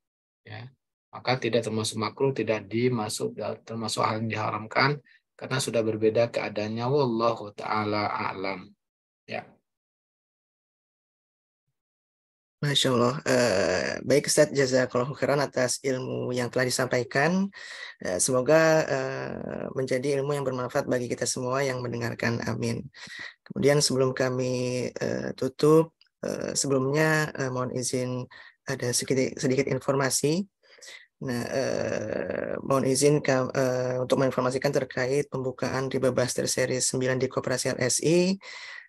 ya maka tidak termasuk makruh tidak dimasuk termasuk hal yang diharamkan karena sudah berbeda keadaannya wallahu taala alam ya Masya Allah. Eh, baik Ustaz, Jazakallah khairan atas ilmu yang telah disampaikan. Eh, semoga eh, menjadi ilmu yang bermanfaat bagi kita semua yang mendengarkan. Amin. Kemudian sebelum kami eh, tutup, eh, sebelumnya eh, mohon izin ada sedikit sedikit informasi. Nah, eh, mohon izin ke, eh, untuk menginformasikan terkait pembukaan riba Buster Series 9 di Koperasi RSI.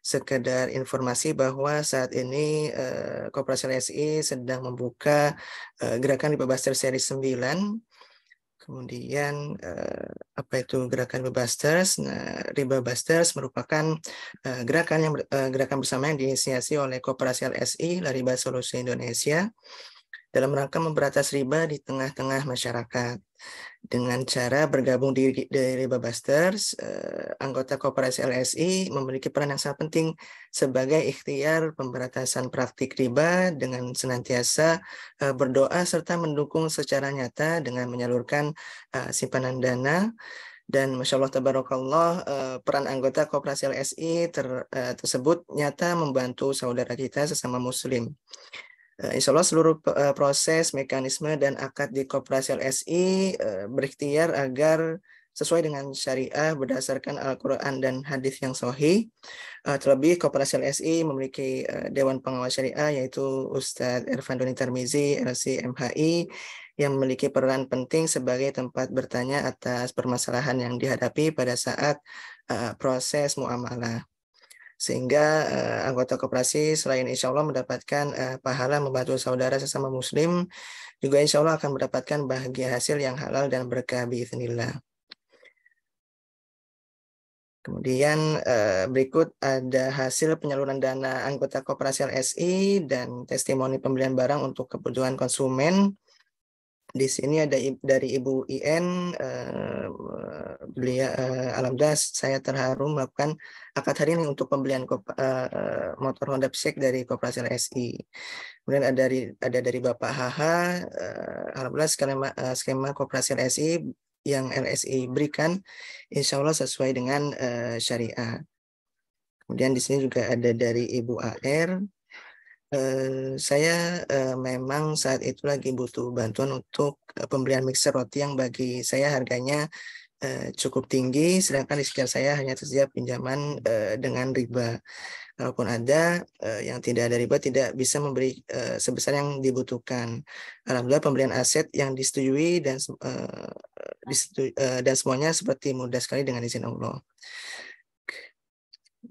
Sekedar informasi bahwa saat ini eh, Koperasi RSI sedang membuka eh, gerakan riba Buster Series 9 kemudian uh, apa itu gerakan Bebasters. Nah, Riba Busters merupakan uh, gerakan yang uh, gerakan bersama yang diinisiasi oleh Koperasi LSI Lariba Solusi Indonesia dalam rangka memberantas riba di tengah-tengah masyarakat. Dengan cara bergabung di, di Babasters, eh, anggota Koperasi LSI memiliki peran yang sangat penting sebagai ikhtiar pemberantasan praktik riba dengan senantiasa eh, berdoa serta mendukung secara nyata dengan menyalurkan eh, simpanan dana dan masya Allah tabarakallah eh, peran anggota koperasi LSI ter, eh, tersebut nyata membantu saudara kita sesama muslim Eh, insya Allah seluruh eh, proses, mekanisme, dan akad di Koperasi LSI eh, berikhtiar agar sesuai dengan syariah berdasarkan Al-Quran dan hadis yang sahih. Terlebih, Koperasi LSI memiliki Dewan Pengawas Syariah yaitu Ustadz Irfan Doni Tarmizi, LSI MHI, yang memiliki peran penting sebagai tempat bertanya atas permasalahan yang dihadapi pada saat proses muamalah sehingga uh, anggota koperasi selain insya Allah mendapatkan uh, pahala membantu saudara sesama muslim juga insya Allah akan mendapatkan bahagia hasil yang halal dan berkah biiznillah. Kemudian eh, berikut ada hasil penyaluran dana anggota koperasi LSI dan testimoni pembelian barang untuk kebutuhan konsumen di sini ada dari Ibu IN eh, beliau eh, alhamdulillah saya terharu melakukan akad hari ini untuk pembelian eh, motor Honda Civic dari Koperasi RSI. Kemudian ada dari ada dari Bapak HH alhamdulillah skema skema Koperasi LSI yang LSI berikan insya Allah sesuai dengan syariah. Kemudian di sini juga ada dari Ibu AR Eh, saya eh, memang saat itu lagi butuh bantuan untuk eh, pembelian mixer roti yang bagi saya harganya eh, cukup tinggi, sedangkan di sekitar saya hanya tersedia pinjaman eh, dengan riba. Kalaupun ada eh, yang tidak ada riba tidak bisa memberi eh, sebesar yang dibutuhkan. Alhamdulillah pembelian aset yang disetujui dan eh, disetujui, eh, dan semuanya seperti mudah sekali dengan izin Allah.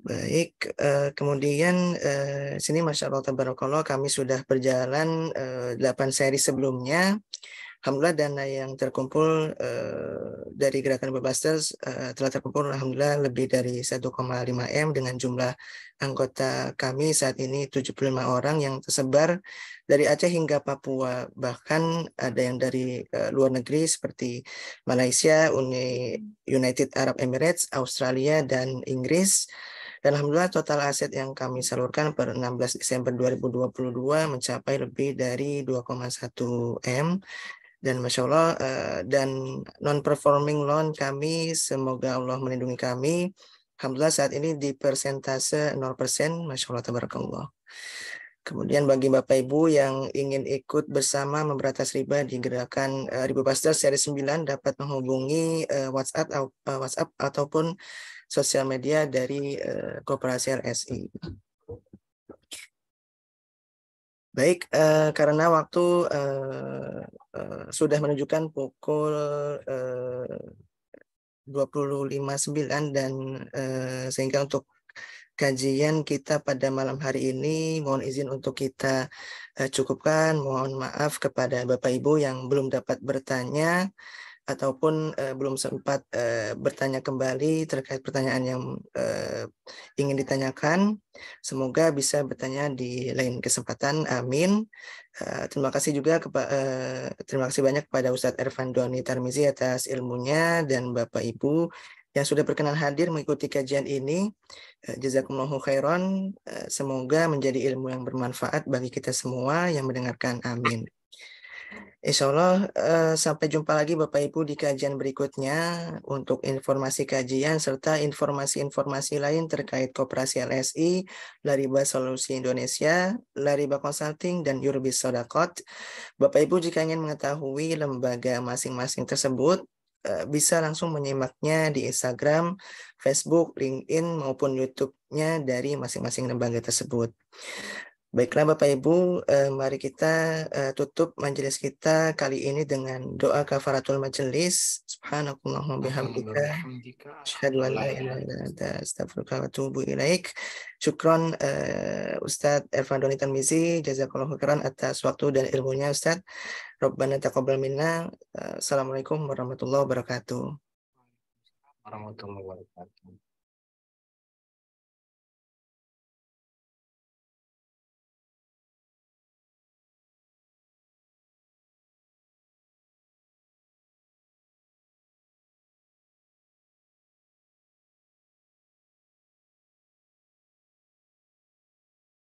Baik, uh, kemudian uh, sini Masya Allah Tabarakallah kami sudah berjalan uh, eh, 8 seri sebelumnya. Alhamdulillah dana yang terkumpul uh, dari gerakan Bebasters uh, telah terkumpul Alhamdulillah lebih dari 1,5 M dengan jumlah anggota kami saat ini 75 orang yang tersebar dari Aceh hingga Papua. Bahkan ada yang dari uh, luar negeri seperti Malaysia, Uni, United Arab Emirates, Australia, dan Inggris. Dan alhamdulillah total aset yang kami salurkan per 16 Desember 2022 mencapai lebih dari 2,1 M dan masya Allah eh, dan non performing loan kami semoga Allah melindungi kami alhamdulillah saat ini di persentase 0% masya Allah tabarakallah Kemudian bagi Bapak Ibu yang ingin ikut bersama memberantas riba di gerakan eh, Riba Pastor seri 9 dapat menghubungi eh, WhatsApp uh, WhatsApp ataupun sosial media dari uh, eh, Koperasi RSI. Baik, uh, karena waktu uh, uh, sudah menunjukkan pukul uh, 25.09 dan uh, sehingga untuk kajian kita pada malam hari ini mohon izin untuk kita uh, cukupkan. Mohon maaf kepada Bapak Ibu yang belum dapat bertanya ataupun uh, belum sempat uh, bertanya kembali terkait pertanyaan yang uh, ingin ditanyakan. Semoga bisa bertanya di lain kesempatan. Amin. Uh, terima kasih juga kepa, uh, terima kasih banyak kepada Ustadz Ervan Doni Tarmizi atas ilmunya dan Bapak Ibu yang sudah berkenan hadir mengikuti kajian ini. Jazakumullahu khairan. Semoga menjadi ilmu yang bermanfaat bagi kita semua yang mendengarkan. Amin. Insya Allah, eh, sampai jumpa lagi Bapak Ibu di kajian berikutnya untuk informasi kajian serta informasi-informasi lain terkait kooperasi LSI, Lariba Solusi Indonesia, Lariba Consulting, dan Yurbis Sodakot. Bapak Ibu jika ingin mengetahui lembaga masing-masing tersebut, eh, bisa langsung menyimaknya di Instagram, Facebook, LinkedIn, maupun YouTube-nya dari masing-masing lembaga tersebut. Baiklah Bapak Ibu, eh, mari kita eh, tutup majelis kita kali ini dengan doa kafaratul majelis. Subhanakallahumma bihamdika asyhadu an la ilaha illa anta astaghfiruka wa atubu ilaik. Syukron eh, Ustaz Ervan Doni Tanmizi, jazakallahu khairan atas waktu dan ilmunya Ustaz. Rabbana taqabbal minna. Eh, assalamualaikum warahmatullahi wabarakatuh. Warahmatullahi wabarakatuh.